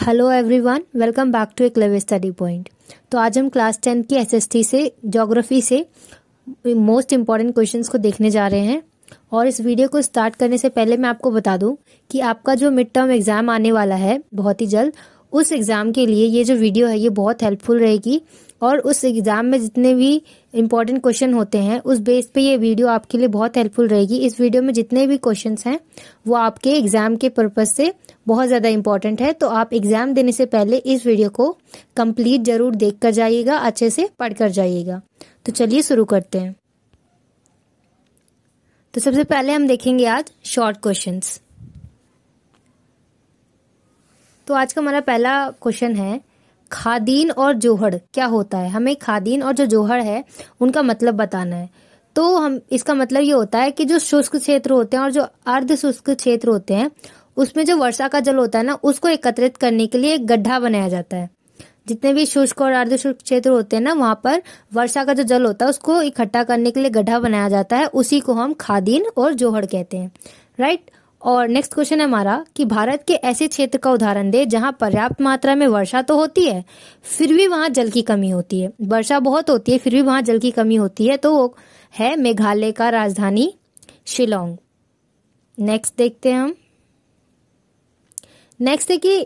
hello everyone welcome back to एक लेवे study point तो आज हम क्लास टेन की एसएसटी से जोग्राफी से मोस्ट इम्पॉर्टेंट क्वेश्चंस को देखने जा रहे हैं और इस वीडियो को स्टार्ट करने से पहले मैं आपको बता दूं कि आपका जो मिड टर्म एग्ज़ाम आने वाला है बहुत ही जल्द उस एग्ज़ाम के लिए ये जो वीडियो है ये बहुत हेल्पफुल रहेगी और उस एग्ज़ाम में जितने भी इम्पॉर्टेंट क्वेश्चन होते हैं उस बेस पे ये वीडियो आपके लिए बहुत हेल्पफुल रहेगी इस वीडियो में जितने भी क्वेश्चंस हैं वो आपके एग्ज़ाम के पर्पज़ से बहुत ज़्यादा इंपॉर्टेंट है तो आप एग्ज़ाम देने से पहले इस वीडियो को कंप्लीट ज़रूर देख कर जाइएगा अच्छे से पढ़ कर जाइएगा तो चलिए शुरू करते हैं तो सबसे पहले हम देखेंगे आज शॉर्ट क्वेश्चंस तो आज का हमारा पहला क्वेश्चन है खादीन और जोहड़ क्या होता है हमें खादीन और जो जोहड़ है उनका मतलब बताना है तो हम इसका मतलब ये होता है कि जो शुष्क क्षेत्र होते हैं और जो अर्ध शुष्क क्षेत्र होते हैं उसमें जो वर्षा का जल होता है ना उसको एकत्रित करने के लिए एक गड्ढा बनाया जाता है जितने भी शुष्क और अर्ध शुष्क क्षेत्र होते हैं ना वहाँ पर वर्षा का जो जल होता है उसको इकट्ठा करने के लिए गड्ढा बनाया जाता है उसी को हम खादीन और जोहड़ कहते हैं राइट और नेक्स्ट क्वेश्चन है हमारा कि भारत के ऐसे क्षेत्र का उदाहरण दे जहां पर्याप्त मात्रा में वर्षा तो होती है फिर भी वहां जल की कमी होती है वर्षा बहुत होती है फिर भी वहां जल की कमी होती है तो वो है मेघालय का राजधानी शिलोंग नेक्स्ट देखते हैं हम नेक्स्ट है कि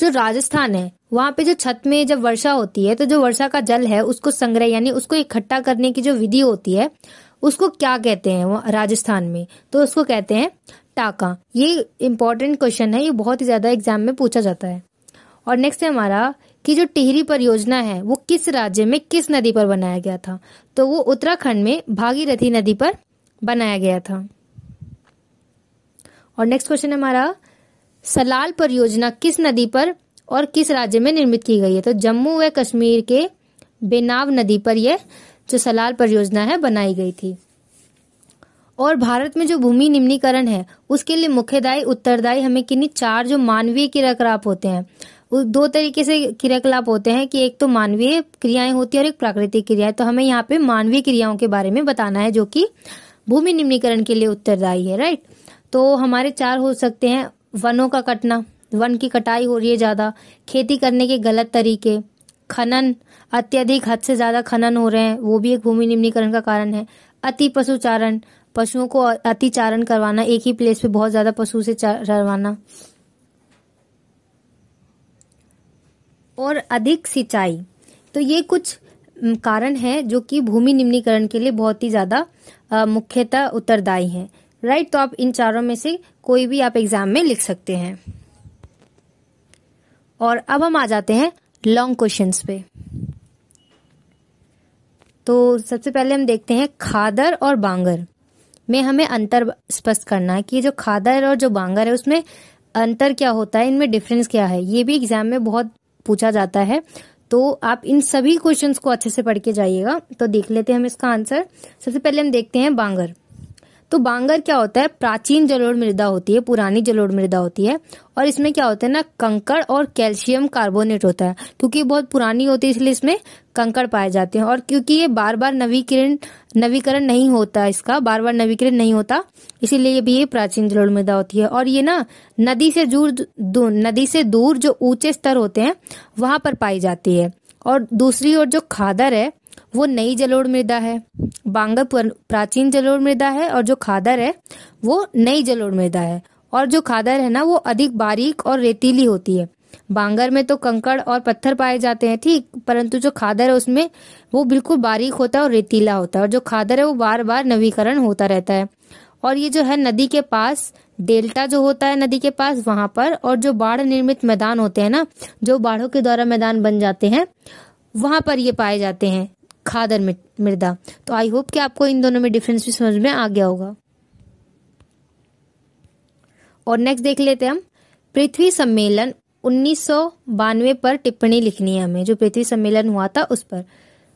जो राजस्थान है वहाँ पे जो छत में जब वर्षा होती है तो जो वर्षा का जल है उसको संग्रह यानी उसको इकट्ठा करने की जो विधि होती है उसको क्या कहते हैं राजस्थान में तो उसको कहते हैं टाका ये इम्पोर्टेंट क्वेश्चन है ये बहुत ही ज़्यादा एग्जाम में पूछा जाता है और नेक्स्ट है हमारा कि जो टिहरी परियोजना है वो किस राज्य में किस नदी पर बनाया गया था तो वो उत्तराखंड में भागीरथी नदी पर बनाया गया था और नेक्स्ट क्वेश्चन है हमारा सलाल परियोजना किस नदी पर और किस राज्य में निर्मित की गई है तो जम्मू व कश्मीर के बेनाव नदी पर यह जो सलाल परियोजना है बनाई गई थी और भारत में जो भूमि निम्नीकरण है उसके लिए मुख्यदायी उत्तरदायी हमें किन्हीं चार जो मानवीय क्रियाकलाप होते हैं दो तरीके से क्रियाकलाप होते हैं कि एक तो मानवीय क्रियाएं होती है और एक प्राकृतिक क्रियाएं तो हमें यहाँ पे मानवीय क्रियाओं के बारे में बताना है जो कि भूमि निम्नीकरण के लिए उत्तरदायी है राइट तो हमारे चार हो सकते हैं वनों का कटना वन की कटाई हो रही है ज़्यादा खेती करने के गलत तरीके खनन अत्यधिक हद से ज़्यादा खनन हो रहे हैं वो भी एक भूमि निम्नीकरण का कारण है अति पशुचारण पशुओं को अति चारण करवाना एक ही प्लेस पे बहुत ज़्यादा पशु से चरवाना और अधिक सिंचाई तो ये कुछ कारण है जो कि भूमि निम्नीकरण के लिए बहुत ही ज़्यादा मुख्यतः उत्तरदायी है राइट तो आप इन चारों में से कोई भी आप एग्जाम में लिख सकते हैं और अब हम आ जाते हैं लॉन्ग क्वेश्चंस पे तो सबसे पहले हम देखते हैं खादर और बांगर में हमें अंतर स्पष्ट करना है कि जो खादर और जो बांगर है उसमें अंतर क्या होता है इनमें डिफरेंस क्या है ये भी एग्जाम में बहुत पूछा जाता है तो आप इन सभी क्वेश्चंस को अच्छे से पढ़ के जाइएगा तो देख लेते हैं हम इसका आंसर सबसे पहले हम देखते हैं बांगर तो बांगर क्या होता है प्राचीन जलोढ़ मृदा होती है पुरानी जलोढ़ मृदा होती है और इसमें क्या होता है ना कंकड़ और कैल्शियम कार्बोनेट होता है क्योंकि ये बहुत पुरानी होती है इसलिए इसमें कंकड़ पाए जाते हैं और क्योंकि ये बार बार नवीकरण नवीकरण नहीं होता इसका बार बार नवीकरण नहीं होता इसीलिए भी ये प्राचीन जलोढ़ मृदा होती है और ये ना नदी से दूर नदी से दूर जो ऊंचे स्तर होते हैं वहां पर पाई जाती है और दूसरी ओर जो खादर है वो नई जलोढ़ मृदा है बांगर प्राचीन जलोढ़ मृदा है और जो खादर है वो नई जलोढ़ मृदा है और जो खादर है ना वो अधिक बारीक और रेतीली होती है बांगर में तो कंकड़ और पत्थर पाए जाते हैं ठीक परंतु जो खादर है उसमें वो बिल्कुल बारीक होता है और रेतीला होता है और जो खादर है वो बार बार नवीकरण होता रहता है और ये जो है नदी के पास डेल्टा जो होता है नदी के पास वहां पर और जो बाढ़ निर्मित मैदान होते हैं ना जो बाढ़ों के द्वारा मैदान बन जाते हैं वहां पर ये पाए जाते हैं खाद और मृदा तो आई होप कि आपको इन दोनों में डिफरेंस भी समझ में आ गया होगा और नेक्स्ट देख लेते हैं हम पृथ्वी सम्मेलन उन्नीस पर टिप्पणी लिखनी है हमें जो पृथ्वी सम्मेलन हुआ था उस पर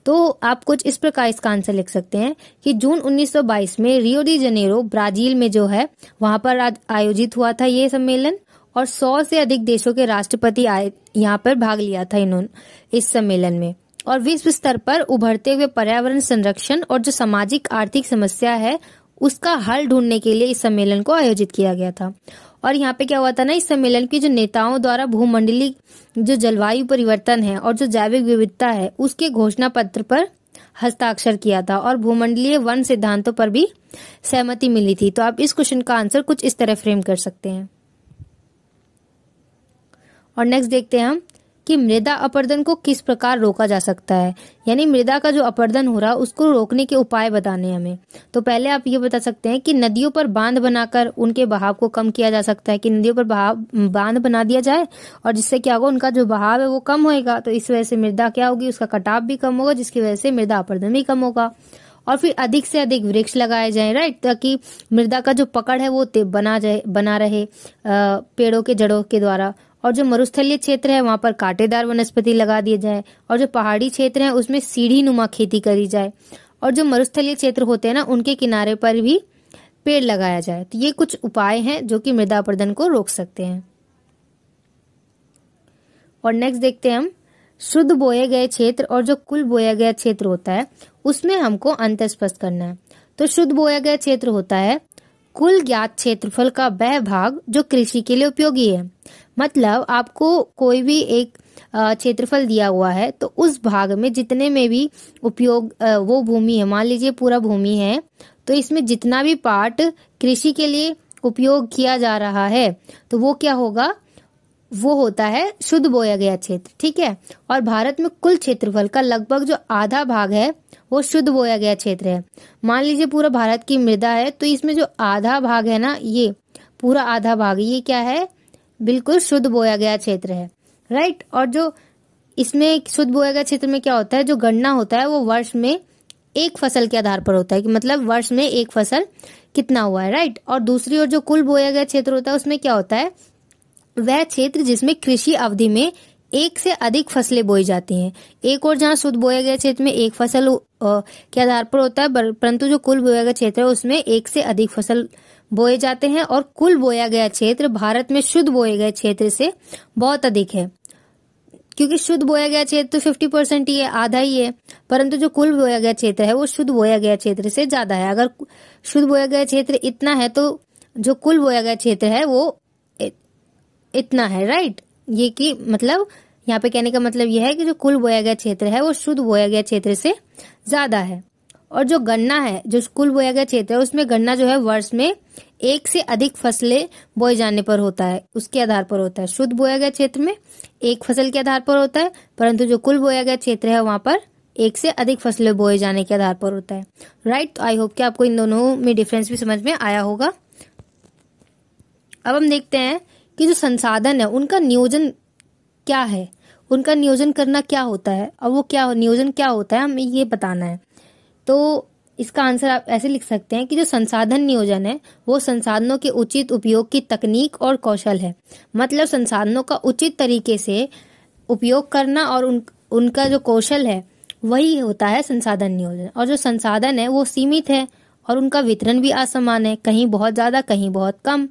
तो आप कुछ इस प्रकार इसका आंसर लिख सकते हैं कि जून 1922 में रियो डी जनेरो ब्राजील में जो है वहां पर आयोजित हुआ था ये सम्मेलन और सौ से अधिक देशों के राष्ट्रपति आए यहाँ पर भाग लिया था इन्होंने इस सम्मेलन में और विश्व स्तर पर उभरते हुए पर्यावरण संरक्षण और जो सामाजिक आर्थिक समस्या है उसका हल ढूंढने के लिए इस सम्मेलन को आयोजित किया गया था और यहाँ पे क्या हुआ था ना इस सम्मेलन की जो नेताओं द्वारा भूमंडली जो जलवायु परिवर्तन है और जो जैविक विविधता है उसके घोषणा पत्र पर हस्ताक्षर किया था और भूमंडलीय वन सिद्धांतों पर भी सहमति मिली थी तो आप इस क्वेश्चन का आंसर कुछ इस तरह फ्रेम कर सकते हैं और नेक्स्ट देखते हैं हम कि मृदा अपर्दन को किस प्रकार रोका जा सकता है यानी मृदा का जो अपर्दन हो रहा है उसको रोकने के उपाय बताने हमें तो पहले आप ये बता सकते हैं कि नदियों पर बांध बनाकर उनके बहाव को कम किया जा सकता है कि नदियों पर बहाव बांध बना दिया जाए और जिससे क्या होगा उनका जो बहाव है वो कम होगा तो इस वजह से मृदा क्या होगी उसका कटाव भी कम होगा जिसकी वजह से मृदा अपर्दन भी कम होगा और फिर अधिक से अधिक वृक्ष लगाए जाएं राइट ताकि मृदा का जो पकड़ है वो बना जाए बना रहे पेड़ों के जड़ों के द्वारा और जो मरुस्थलीय क्षेत्र है वहाँ पर कांटेदार वनस्पति लगा दिए जाए और जो पहाड़ी क्षेत्र है उसमें सीढ़ी नुमा खेती करी जाए और जो मरुस्थलीय क्षेत्र होते हैं ना उनके किनारे पर भी पेड़ लगाया जाए तो ये कुछ उपाय हैं जो कि मृदा अपरदन को रोक सकते हैं और नेक्स्ट देखते हैं हम शुद्ध बोए गए क्षेत्र और जो कुल बोया गया क्षेत्र होता है उसमें हमको अंतर स्पष्ट करना है तो शुद्ध बोया गया क्षेत्र होता है कुल ज्ञात क्षेत्रफल का वह भाग जो कृषि के लिए उपयोगी है मतलब आपको कोई भी एक क्षेत्रफल दिया हुआ है तो उस भाग में जितने में भी उपयोग वो भूमि है मान लीजिए पूरा भूमि है तो इसमें जितना भी पार्ट कृषि के लिए उपयोग किया जा रहा है तो वो क्या होगा वो होता है शुद्ध बोया गया क्षेत्र ठीक है और भारत में कुल क्षेत्रफल का लगभग जो आधा भाग है वो शुद्ध बोया गया क्षेत्र है मान लीजिए पूरा भारत की मृदा है तो इसमें जो आधा भाग है ना ये पूरा आधा भाग ये क्या है बिल्कुल शुद्ध बोया गया क्षेत्र है राइट और जो इसमें शुद्ध बोया गया क्षेत्र में क्या होता है जो गणना होता है वो वर्ष में एक फसल के आधार पर होता है कि मतलब वर्ष में एक फसल कितना हुआ है राइट और दूसरी ओर जो कुल बोया गया क्षेत्र होता है उसमें क्या होता है वह क्षेत्र जिसमें कृषि अवधि में एक से अधिक फसलें बोई जाती हैं एक और जहाँ शुद्ध बोया गया क्षेत्र में एक फसल के आधार पर होता है परंतु जो कुल बोया गया क्षेत्र है उसमें एक से अधिक फसल बोए जाते हैं और कुल बोया गया क्षेत्र भारत में शुद्ध बोए गए क्षेत्र से बहुत अधिक है क्योंकि शुद्ध बोया गया क्षेत्र तो फिफ्टी परसेंट ही है आधा ही है परंतु जो कुल बोया गया क्षेत्र है वो शुद्ध बोया गया क्षेत्र से ज्यादा है अगर शुद्ध बोया गया क्षेत्र इतना है तो जो कुल बोया गया क्षेत्र है वो इतना है राइट ये कि मतलब यहाँ पे कहने का मतलब यह है कि जो कुल बोया गया क्षेत्र है वो शुद्ध बोया गया क्षेत्र से ज्यादा है और जो गन्ना है जो कुल बोया गया क्षेत्र है उसमें गन्ना जो है वर्ष में एक से अधिक फसलें बोए जाने पर होता है उसके आधार पर होता है शुद्ध बोया गया क्षेत्र में एक फसल के आधार पर होता है परंतु जो कुल बोया गया क्षेत्र है वहां पर एक से अधिक फसलें बोए जाने के आधार पर होता है राइट तो आई होप कि आपको इन दोनों में डिफरेंस भी समझ में आया होगा अब हम देखते हैं कि जो संसाधन है उनका नियोजन क्या है उनका नियोजन करना क्या होता है और वो क्या नियोजन क्या होता है हमें ये बताना है तो इसका आंसर आप ऐसे लिख सकते हैं कि जो संसाधन नियोजन है वो संसाधनों के उचित उपयोग की तकनीक और कौशल है मतलब संसाधनों का उचित तरीके से उपयोग करना और उन उनका जो कौशल है वही होता है संसाधन नियोजन और जो संसाधन है वो सीमित है और उनका वितरण भी असमान है कहीं बहुत ज़्यादा कहीं बहुत कम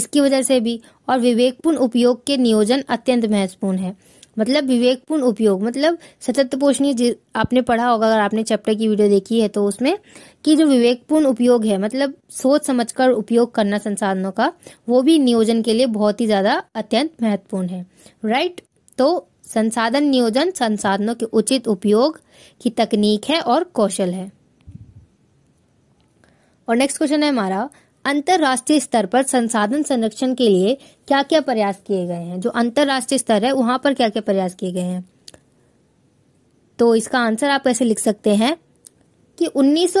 इसकी वजह से भी और विवेकपूर्ण उपयोग के नियोजन अत्यंत महत्वपूर्ण है मतलब विवेकपूर्ण उपयोग मतलब सतत पोषणीय आपने पढ़ा होगा अगर आपने चैप्टर की वीडियो देखी है तो उसमें कि जो विवेकपूर्ण उपयोग है मतलब सोच समझकर उपयोग करना संसाधनों का वो भी नियोजन के लिए बहुत ही ज्यादा अत्यंत महत्वपूर्ण है राइट तो संसाधन नियोजन संसाधनों के उचित उपयोग की तकनीक है और कौशल है और नेक्स्ट क्वेश्चन है हमारा अंतर्राष्ट्रीय स्तर पर संसाधन संरक्षण के लिए क्या क्या प्रयास किए गए हैं जो अंतर्राष्ट्रीय स्तर है वहां पर क्या क्या प्रयास किए गए हैं तो इसका आंसर आप ऐसे लिख सकते हैं कि उन्नीस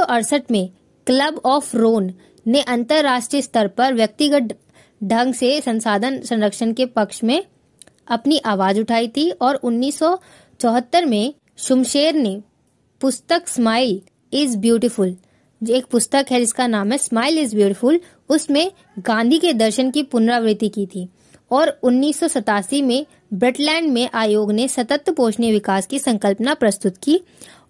में क्लब ऑफ रोन ने अंतर्राष्ट्रीय स्तर पर व्यक्तिगत ढंग से संसाधन संरक्षण के पक्ष में अपनी आवाज उठाई थी और उन्नीस में शुमशेर ने पुस्तक स्माइल इज ब्यूटीफुल एक पुस्तक है जिसका नाम है स्माइल इज ब्यूटीफुल उसमें गांधी के दर्शन की पुनरावृत्ति की थी और उन्नीस में ब्रिटलैंड में आयोग ने सतत पोषणीय विकास की संकल्पना प्रस्तुत की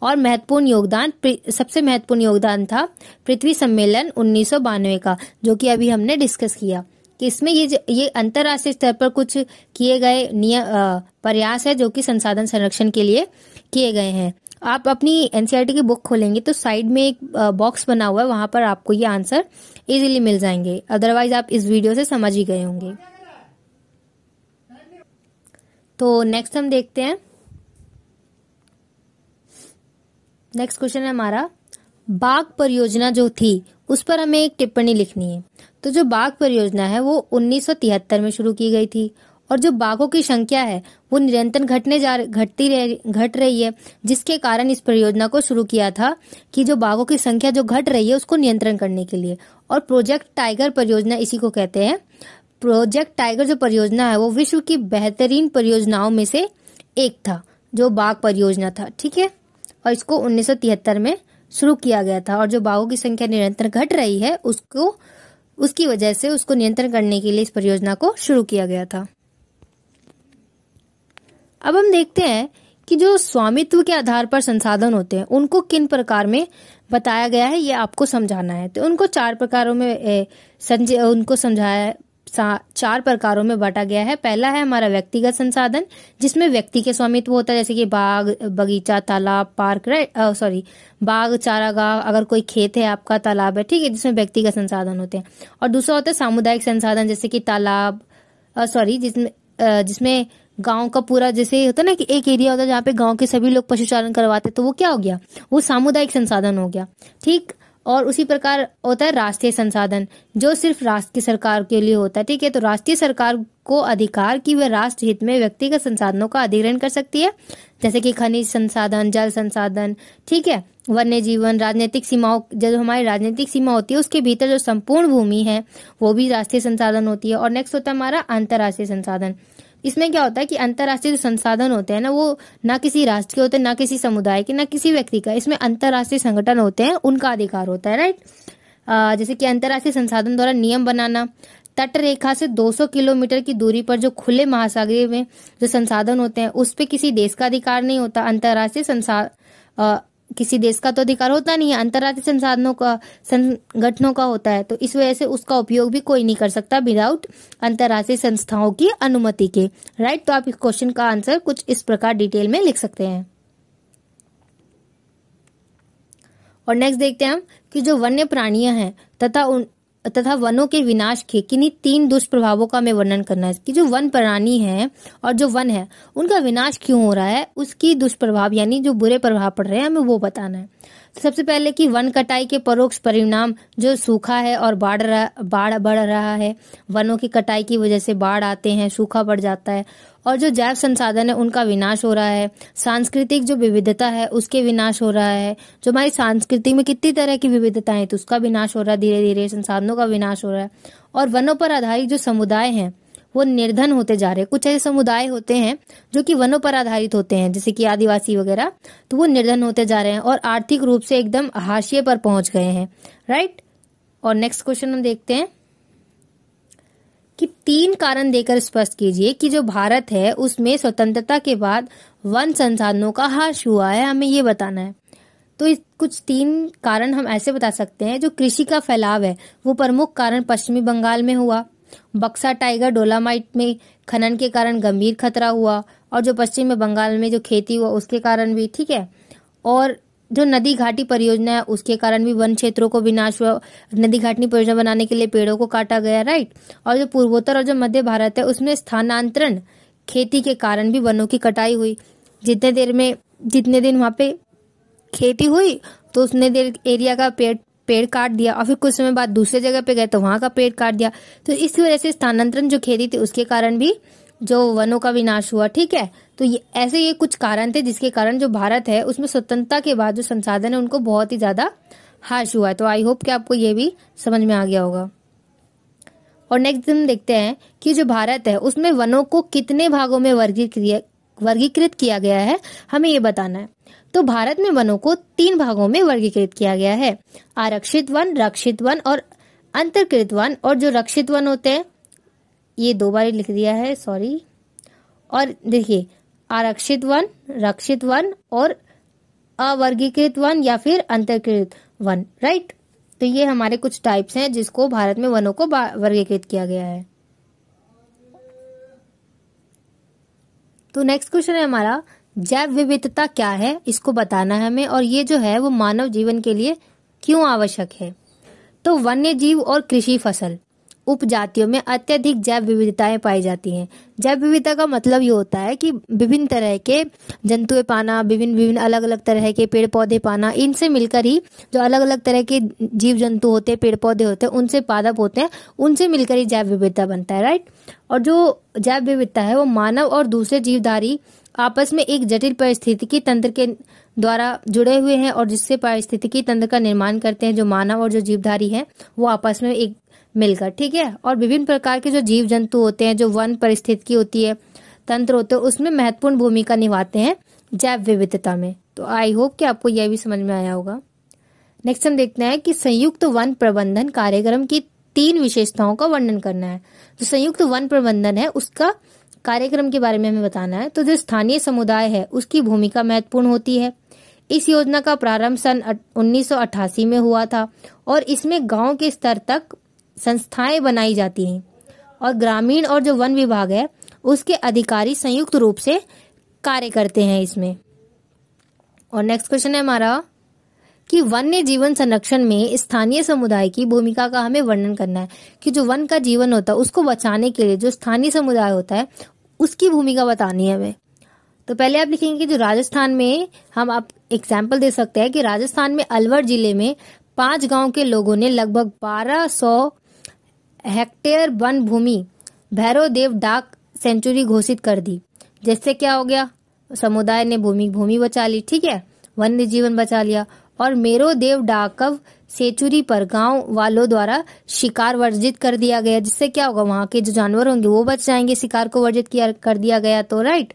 और महत्वपूर्ण योगदान सबसे महत्वपूर्ण योगदान था पृथ्वी सम्मेलन उन्नीस का जो कि अभी हमने डिस्कस किया कि इसमें ये ये अंतर्राष्ट्रीय स्तर पर कुछ किए गए नियम प्रयास है जो कि संसाधन संरक्षण के लिए किए गए हैं आप अपनी एनसीईआरटी e की बुक खोलेंगे तो साइड में एक बॉक्स बना हुआ है वहां पर आपको ये आंसर इजीली मिल जाएंगे अदरवाइज आप इस वीडियो से समझ ही गए होंगे तो नेक्स्ट हम देखते हैं नेक्स्ट क्वेश्चन है हमारा बाघ परियोजना जो थी उस पर हमें एक टिप्पणी लिखनी है तो जो बाघ परियोजना है वो 1973 में शुरू की गई थी और जो बाघों की संख्या है वो निरंतर घटने जा घटती रह घट रही है जिसके कारण इस परियोजना को शुरू किया था कि जो बाघों की संख्या जो घट रही है उसको नियंत्रण करने के लिए और प्रोजेक्ट टाइगर परियोजना इसी को कहते हैं प्रोजेक्ट टाइगर जो परियोजना है वो विश्व की बेहतरीन परियोजनाओं में से एक था जो बाघ परियोजना था ठीक है और इसको उन्नीस में शुरू किया गया था और जो बाघों की संख्या निरंतर घट रही है उसको उसकी वजह से उसको नियंत्रण करने के लिए इस परियोजना को शुरू किया गया था अब हम देखते हैं कि जो स्वामित्व के आधार पर संसाधन होते हैं उनको किन प्रकार में बताया गया है ये आपको समझाना है तो उनको चार प्रकारों में संजय उनको समझाया चार प्रकारों में बांटा गया है पहला है हमारा व्यक्तिगत संसाधन जिसमें व्यक्ति के स्वामित्व होता है जैसे कि बाग बगीचा तालाब पार्क सॉरी बाग चारागाह अगर कोई खेत है आपका तालाब है ठीक है जिसमें व्यक्ति का संसाधन होते हैं और दूसरा होता है सामुदायिक संसाधन जैसे कि तालाब सॉरी जिसमें जिसमें गांव का पूरा जैसे होता है ना कि एक एरिया होता है जहाँ पे गांव के सभी लोग पशुचारण करवाते तो वो क्या हो गया वो सामुदायिक संसाधन हो गया ठीक और उसी प्रकार होता है राष्ट्रीय संसाधन जो सिर्फ राष्ट्र की सरकार के लिए होता है ठीक है तो राष्ट्रीय सरकार को अधिकार कि वह राष्ट्र हित में व्यक्तिगत संसाधनों का अधिग्रहण कर सकती है जैसे कि खनिज संसाधन जल संसाधन ठीक है वन्य जीवन राजनीतिक सीमाओं जो हमारी राजनीतिक सीमा होती है उसके भीतर जो संपूर्ण भूमि है वो भी राष्ट्रीय संसाधन होती है और नेक्स्ट होता है हमारा अंतर्राष्ट्रीय संसाधन इसमें क्या होता है कि अंतर्राष्ट्रीय जो संसाधन होते हैं ना वो ना किसी राष्ट्र के होते हैं ना किसी समुदाय के ना किसी व्यक्ति का इसमें अंतर्राष्ट्रीय संगठन होते हैं उनका अधिकार होता है राइट जैसे कि अंतर्राष्ट्रीय संसाधन द्वारा नियम बनाना तट रेखा से 200 किलोमीटर की दूरी पर जो खुले महासागरीय में जो संसाधन होते हैं उस पर किसी देश का अधिकार नहीं होता अंतर्राष्ट्रीय संसा किसी देश का तो अधिकार होता नहीं है अंतर्राष्ट्रीय संसाधनों का संगठनों का होता है तो इस वजह से उसका उपयोग भी कोई नहीं कर सकता विदाउट अंतर्राष्ट्रीय संस्थाओं की अनुमति के राइट तो आप इस क्वेश्चन का आंसर कुछ इस प्रकार डिटेल में लिख सकते हैं और नेक्स्ट देखते हैं हम कि जो वन्य प्राणियां हैं तथा उन तथा वनों के विनाश के किन्हीं तीन दुष्प्रभावों का मैं वर्णन करना है कि जो वन प्राणी है और जो वन है उनका विनाश क्यों हो रहा है उसकी दुष्प्रभाव यानी जो बुरे प्रभाव पड़ रहे हैं हमें वो बताना है तो सबसे पहले कि वन कटाई के परोक्ष परिणाम जो सूखा है और बाढ़ रहा बाढ़ बढ़ रहा है वनों की कटाई की वजह से बाढ़ आते हैं सूखा बढ़ जाता है और जो जैव संसाधन है उनका विनाश हो रहा है सांस्कृतिक जो विविधता है उसके विनाश हो रहा है जो हमारी सांस्कृतिक में कितनी तरह की विविधताएं है तो उसका विनाश हो रहा है धीरे धीरे संसाधनों का विनाश हो रहा है और वनों पर आधारित जो समुदाय हैं वो निर्धन होते जा रहे हैं कुछ ऐसे समुदाय होते हैं जो कि वनों पर आधारित होते हैं जैसे कि आदिवासी वगैरह तो वो निर्धन होते जा रहे हैं और आर्थिक रूप से एकदम हाशिए पर पहुंच गए हैं राइट और नेक्स्ट क्वेश्चन हम देखते हैं कि तीन कारण देकर स्पष्ट कीजिए कि जो भारत है उसमें स्वतंत्रता के बाद वन संसाधनों का हाश हुआ है हमें ये बताना है तो कुछ तीन कारण हम ऐसे बता सकते हैं जो कृषि का फैलाव है वो प्रमुख कारण पश्चिमी बंगाल में हुआ बक्सा टाइगर डोलामाइट में खनन के कारण गंभीर खतरा हुआ और जो पश्चिम बंगाल में जो खेती हुआ उसके कारण भी ठीक है और जो नदी घाटी परियोजना है उसके कारण भी वन क्षेत्रों को विनाश हुआ नदी घाटी परियोजना बनाने के लिए पेड़ों को काटा गया राइट और जो पूर्वोत्तर और जो मध्य भारत है उसमें स्थानांतरण खेती के कारण भी वनों की कटाई हुई जितने देर में जितने दिन वहाँ पे खेती हुई तो उसने देर एरिया का पेड़ पेड़ काट दिया और फिर कुछ समय बाद दूसरे जगह पे गए तो वहाँ का पेड़ काट दिया तो इस वजह से स्थानांतरण जो खेती थी उसके कारण भी जो वनों का विनाश हुआ ठीक है तो ये ऐसे ये कुछ कारण थे जिसके कारण जो भारत है उसमें स्वतंत्रता के बाद जो संसाधन है उनको बहुत ही ज़्यादा हार्श हुआ है तो आई होप कि आपको ये भी समझ में आ गया होगा और नेक्स्ट हम देखते हैं कि जो भारत है उसमें वनों को कितने भागों में वर्गीकृत वर्गीकृत किया गया है हमें ये बताना है तो भारत में वनों को तीन भागों में वर्गीकृत किया गया है आरक्षित वन रक्षित वन और अंतर्कृत वन और जो रक्षित वन होते हैं ये दो बार लिख दिया है सॉरी और देखिए आरक्षित वन रक्षित वन और अवर्गीकृत वन या फिर अंतर्कृत वन राइट तो ये हमारे कुछ टाइप्स हैं जिसको भारत में वनों को वर्गीकृत किया गया है तो नेक्स्ट क्वेश्चन है हमारा जैव विविधता क्या है इसको बताना है हमें और ये जो है वो मानव जीवन के लिए क्यों आवश्यक है तो वन्य जीव और कृषि फसल उपजातियों में अत्यधिक जैव विविधताएं पाई जाती हैं जैव विविधता का मतलब ये होता है कि विभिन्न तरह के जंतुएं पाना विभिन्न विभिन्न अलग अलग तरह के पेड़ पौधे पाना इनसे मिलकर ही जो अलग अलग तरह के जीव जंतु होते हैं पेड़ पौधे होते हैं उनसे पादप होते हैं उनसे मिलकर ही जैव विविधता बनता है राइट और जो जैव विविधता है वो मानव और दूसरे जीवधारी आपस में एक जटिल परिस्थितिकी तंत्र के द्वारा जुड़े हुए हैं और जिससे पारिस्थितिकी तंत्र का निर्माण करते हैं जो मानव और जो जीवधारी हैं वो आपस में एक मिलकर ठीक है और विभिन्न प्रकार के जो जीव जंतु होते हैं जो वन परिस्थिति की होती है तंत्र होते हैं उसमें महत्वपूर्ण भूमिका निभाते हैं जैव विविधता में तो आई होप कि आपको यह भी समझ में आया होगा नेक्स्ट हम देखते हैं कि संयुक्त वन प्रबंधन कार्यक्रम की तीन विशेषताओं का वर्णन करना है जो संयुक्त वन प्रबंधन है उसका कार्यक्रम के बारे में हमें बताना है तो जो स्थानीय समुदाय है उसकी भूमिका महत्वपूर्ण होती है इस योजना का प्रारंभ सन 1988 में हुआ था और इसमें गांव के स्तर तक संस्थाएं बनाई जाती हैं और ग्रामीण और जो वन विभाग है उसके अधिकारी संयुक्त रूप से कार्य करते हैं इसमें और नेक्स्ट क्वेश्चन है हमारा कि वन्य जीवन संरक्षण में स्थानीय समुदाय की भूमिका का हमें वर्णन करना है कि जो वन का जीवन होता है उसको बचाने के लिए जो स्थानीय समुदाय होता है उसकी भूमिका बतानी है हमें तो पहले आप लिखेंगे कि जो राजस्थान में हम आप एग्जाम्पल दे सकते हैं कि राजस्थान में अलवर जिले में पांच गांव के लोगों ने लगभग 1200 हेक्टेयर वन भूमि भैरव देव डाक सेंचुरी घोषित कर दी जिससे क्या हो गया समुदाय ने भूमि भूमि बचा ली ठीक है वन्य जीवन बचा लिया और मेरो देव डाकव सेचुरी पर गांव वालों द्वारा शिकार वर्जित कर दिया गया जिससे क्या होगा वहां के जो जानवर होंगे वो बच जाएंगे शिकार को वर्जित किया कर दिया गया तो राइट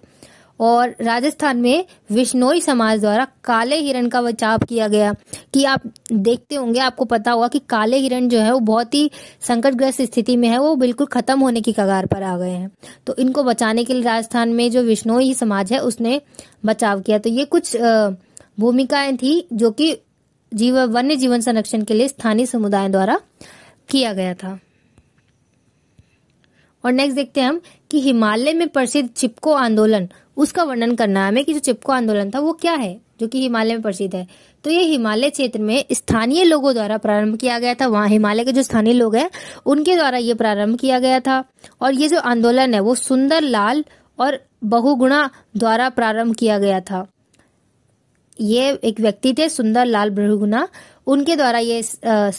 और राजस्थान में विश्नोई समाज द्वारा काले हिरण का बचाव किया गया कि आप देखते होंगे आपको पता होगा कि काले हिरण जो है वो बहुत ही संकटग्रस्त स्थिति में है वो बिल्कुल ख़त्म होने की कगार पर आ गए हैं तो इनको बचाने के लिए राजस्थान में जो विश्नोई समाज है उसने बचाव किया तो ये कुछ भूमिकाएं थी जो कि जीव वन्य जीवन संरक्षण के लिए स्थानीय समुदाय द्वारा किया गया था और नेक्स्ट देखते हैं हम कि हिमालय में प्रसिद्ध चिपको आंदोलन उसका वर्णन करना है हमें कि जो चिपको आंदोलन था वो क्या है जो कि हिमालय में प्रसिद्ध है तो ये हिमालय क्षेत्र में स्थानीय लोगों द्वारा प्रारंभ किया गया था वहाँ हिमालय के जो स्थानीय लोग हैं उनके द्वारा ये प्रारंभ किया गया था और ये जो आंदोलन है वो सुंदर लाल और बहुगुणा द्वारा प्रारंभ किया गया था ये एक व्यक्ति थे सुंदर लाल बहुगुना उनके द्वारा ये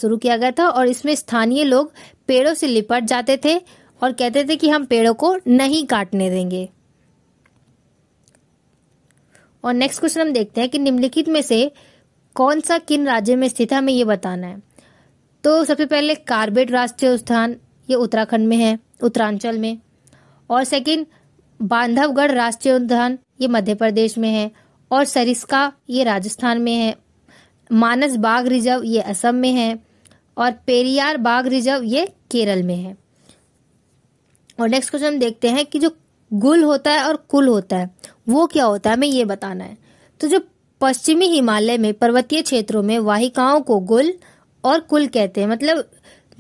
शुरू किया गया था और इसमें स्थानीय लोग पेड़ों से लिपट जाते थे और कहते थे कि हम पेड़ों को नहीं काटने देंगे और नेक्स्ट क्वेश्चन हम देखते हैं कि निम्नलिखित में से कौन सा किन राज्य में स्थित है हमें ये बताना है तो सबसे पहले कार्बेट राष्ट्रीय उद्यान ये उत्तराखंड में है उत्तरांचल में और सेकंड बांधवगढ़ राष्ट्रीय उद्यान ये मध्य प्रदेश में है और सरिस्का ये राजस्थान में है मानस बाघ रिजर्व ये असम में है और पेरियार बाघ रिजर्व ये केरल में है और नेक्स्ट क्वेश्चन हम देखते हैं कि जो गुल होता है और कुल होता है वो क्या होता है हमें ये बताना है तो जो पश्चिमी हिमालय में पर्वतीय क्षेत्रों में वाहिकाओं को गुल और कुल कहते हैं मतलब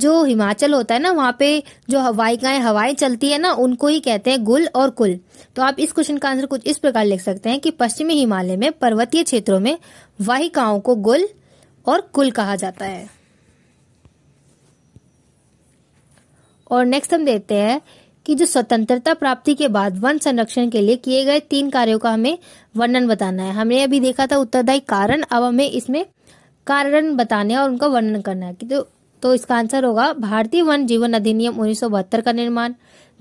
जो हिमाचल होता है ना वहाँ पे जो वाहिकाएं हवाएं चलती है ना उनको ही कहते हैं गुल और कुल तो आप इस क्वेश्चन का आंसर कुछ इस प्रकार लिख सकते हैं कि पश्चिमी हिमालय में पर्वतीय क्षेत्रों में वाहिकाओं को गुल और कुल कहा जाता है और नेक्स्ट हम देखते हैं कि जो स्वतंत्रता प्राप्ति के बाद वन संरक्षण के लिए किए गए तीन कार्यों का हमें वर्णन बताना है हमने अभी देखा था उत्तरदायी कारण अब हमें इसमें कारण बताने और उनका वर्णन करना है कि तो, तो इसका आंसर होगा भारतीय वन जीवन अधिनियम उन्नीस का निर्माण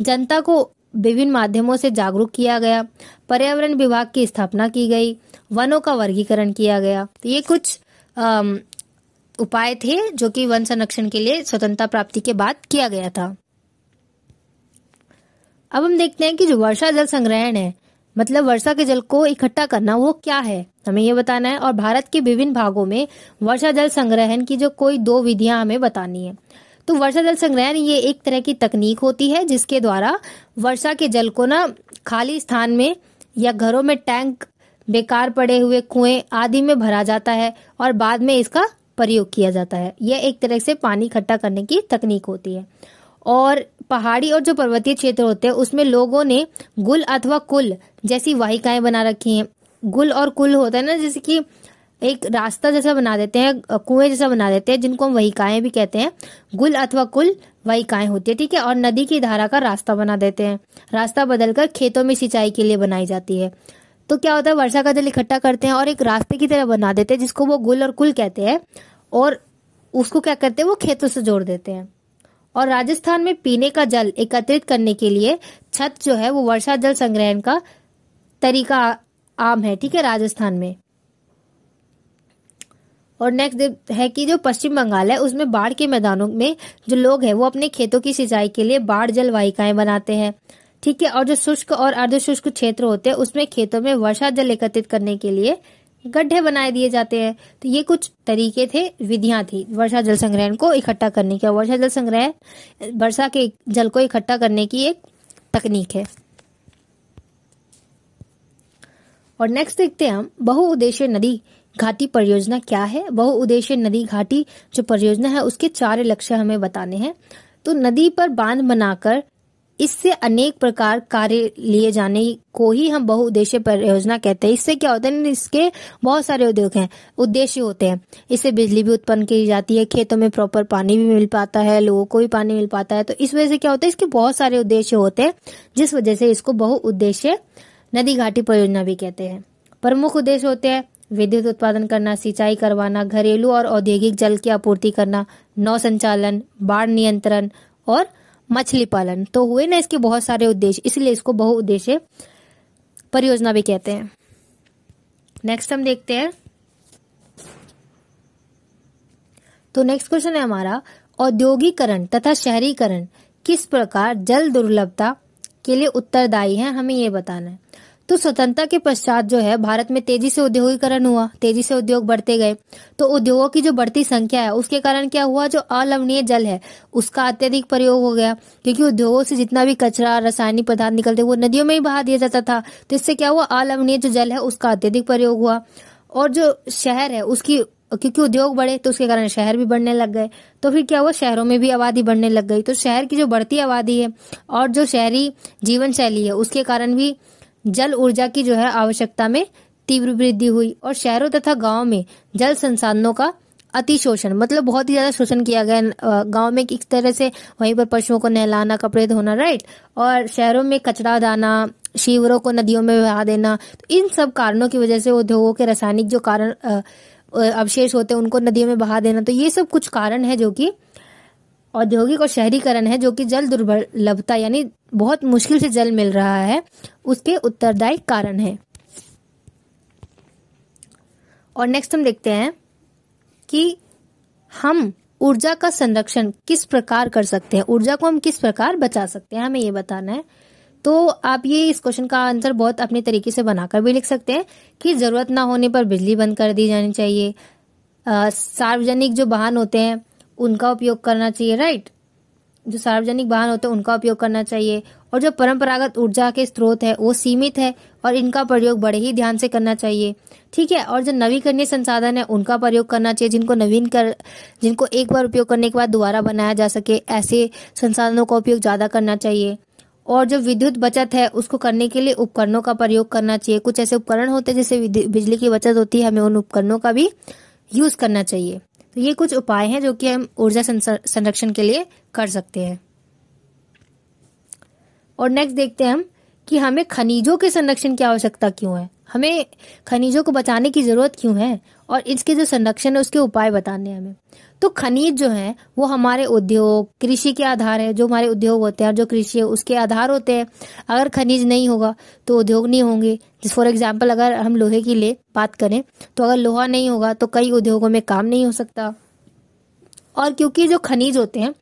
जनता को विभिन्न माध्यमों से जागरूक किया गया पर्यावरण विभाग की स्थापना की गई वनों का वर्गीकरण किया गया तो ये कुछ अम, उपाय थे जो कि वन संरक्षण के लिए स्वतंत्रता प्राप्ति के बाद किया गया था अब हम देखते हैं कि जो वर्षा जल संग्रहण है मतलब वर्षा के जल को इकट्ठा करना वो क्या है हमें ये बताना है और भारत के विभिन्न भागों में वर्षा जल संग्रहण की जो कोई दो विधियां हमें बतानी है तो वर्षा जल संग्रहण ये एक तरह की तकनीक होती है जिसके द्वारा वर्षा के जल को ना खाली स्थान में या घरों में टैंक बेकार पड़े हुए कुएं आदि में भरा जाता है और बाद में इसका प्रयोग किया जाता है यह एक तरह से पानी इकट्ठा करने की तकनीक होती है और पहाड़ी और जो पर्वतीय क्षेत्र होते हैं उसमें लोगों ने गुल अथवा कुल जैसी वाहिकाएं बना रखी हैं गुल और कुल होता है ना जैसे कि एक रास्ता जैसा बना देते हैं कुएं जैसा बना देते हैं जिनको हम वहीकाएं भी कहते हैं गुल अथवा कुल वहीकाएं होती है ठीक है और नदी की धारा का रास्ता बना देते हैं रास्ता बदलकर खेतों में सिंचाई के लिए बनाई जाती है तो क्या होता है वर्षा का जल इकट्ठा करते हैं और एक रास्ते की तरह बना देते हैं जिसको वो गुल और कुल कहते हैं और उसको क्या करते हैं वो खेतों से जोड़ देते हैं और राजस्थान में पीने का जल एकत्रित करने के लिए छत जो है वो वर्षा जल संग्रहण का तरीका आम है ठीक है राजस्थान में और नेक्स्ट है कि जो पश्चिम बंगाल है उसमें बाढ़ के मैदानों में जो लोग हैं वो अपने खेतों की सिंचाई के लिए बाढ़ जल वाहिकाएं बनाते हैं ठीक है और जो शुष्क और अर्धशुष्क क्षेत्र होते हैं उसमें खेतों में वर्षा जल एकत्रित करने के लिए गड्ढे बनाए दिए जाते हैं तो ये कुछ तरीके थे विधियां थी वर्षा जल संग्रहण को इकट्ठा करने की वर्षा जल संग्रह वर्षा के जल को इकट्ठा करने की एक तकनीक है और नेक्स्ट देखते हैं हम बहुउद्देशीय नदी घाटी परियोजना क्या है बहुउद्देशीय नदी घाटी जो परियोजना है उसके चार लक्ष्य हमें बताने हैं तो नदी पर बांध बनाकर इससे अनेक प्रकार कार्य लिए जाने को ही हम बहुउद्देश्य परियोजना कहते हैं इससे क्या होता है इसके बहुत सारे उद्योग हैं उद्देश्य होते हैं इससे बिजली भी उत्पन्न की जाती है खेतों में प्रॉपर पानी भी मिल पाता है लोगों को भी पानी मिल पाता है तो इस वजह से क्या होता है इसके बहुत सारे उद्देश्य होते हैं जिस वजह से इसको बहुउद्देश्य नदी घाटी परियोजना भी कहते हैं प्रमुख उद्देश्य होते हैं विद्युत उत्पादन करना सिंचाई करवाना घरेलू और औद्योगिक जल की आपूर्ति करना नौ संचालन बाढ़ नियंत्रण और मछली पालन तो हुए ना इसके बहुत सारे उद्देश्य इसलिए इसको बहुउद्देश्य परियोजना भी कहते हैं नेक्स्ट हम देखते हैं तो नेक्स्ट क्वेश्चन है हमारा औद्योगिकरण तथा शहरीकरण किस प्रकार जल दुर्लभता के लिए उत्तरदायी है हमें ये बताना है तो स्वतंत्रता के पश्चात जो है भारत में तेजी से उद्योगीकरण हुआ तेजी से उद्योग बढ़ते गए तो उद्योगों की जो बढ़ती संख्या है उसके कारण क्या हुआ जो अलवणीय जल है उसका अत्यधिक प्रयोग हो गया क्योंकि उद्योगों से जितना भी कचरा रासायनिक पदार्थ निकलते वो नदियों में ही बहा दिया जाता था तो इससे क्या हुआ अलवणीय जो जल है उसका अत्यधिक प्रयोग हुआ और जो शहर है उसकी क्योंकि उद्योग बढ़े तो उसके कारण शहर भी बढ़ने लग गए तो फिर क्या हुआ शहरों में भी आबादी बढ़ने लग गई तो शहर की जो बढ़ती आबादी है और जो शहरी जीवन शैली है उसके कारण भी जल ऊर्जा की जो है आवश्यकता में तीव्र वृद्धि हुई और शहरों तथा गाँव में जल संसाधनों का अति शोषण मतलब बहुत ही ज्यादा शोषण किया गया गांव में एक तरह से वहीं पर पशुओं को नहलाना कपड़े धोना राइट और शहरों में कचरा दाना शिवरों को नदियों में बहा देना तो इन सब कारणों की वजह से उद्योगों के रासायनिक जो कारण अवशेष होते हैं उनको नदियों में बहा देना तो ये सब कुछ कारण है जो कि औद्योगिक और शहरीकरण है जो कि जल दुर्बलता यानी बहुत मुश्किल से जल मिल रहा है उसके उत्तरदायी कारण है और नेक्स्ट हम देखते हैं कि हम ऊर्जा का संरक्षण किस प्रकार कर सकते हैं ऊर्जा को हम किस प्रकार बचा सकते हैं हमें ये बताना है तो आप ये इस क्वेश्चन का आंसर बहुत अपने तरीके से बनाकर भी लिख सकते हैं कि ज़रूरत ना होने पर बिजली बंद कर दी जानी चाहिए सार्वजनिक जो वाहन होते हैं उनका उपयोग करना चाहिए राइट जो सार्वजनिक वाहन होते हैं उनका उपयोग करना चाहिए और जो परंपरागत ऊर्जा के स्रोत है वो सीमित है और इनका प्रयोग बड़े ही ध्यान से करना चाहिए ठीक है और जो नवीकरणीय संसाधन है उनका प्रयोग करना चाहिए जिनको नवीन कर जिनको एक बार उपयोग करने के बाद दोबारा बनाया जा सके ऐसे संसाधनों का उपयोग ज़्यादा करना चाहिए और जो विद्युत बचत है उसको करने के लिए उपकरणों का प्रयोग करना चाहिए कुछ ऐसे उपकरण होते हैं जिससे बिजली की बचत होती है हमें उन उपकरणों का भी यूज़ करना चाहिए तो ये कुछ उपाय हैं जो कि हम ऊर्जा संरक्षण के लिए कर सकते हैं और नेक्स्ट देखते हैं हम कि हमें खनिजों के संरक्षण की आवश्यकता क्यों है हमें खनिजों को बचाने की ज़रूरत क्यों है और इसके जो संरक्षण है उसके उपाय बताने हैं हमें तो खनिज जो है वो हमारे उद्योग कृषि के आधार है जो हमारे उद्योग होते हैं जो कृषि है उसके आधार होते हैं अगर खनिज नहीं होगा तो उद्योग नहीं होंगे जिस फॉर एग्जाम्पल अगर हम लोहे की ले बात करें तो अगर लोहा नहीं होगा तो कई उद्योगों में काम नहीं हो सकता और क्योंकि जो खनिज होते हैं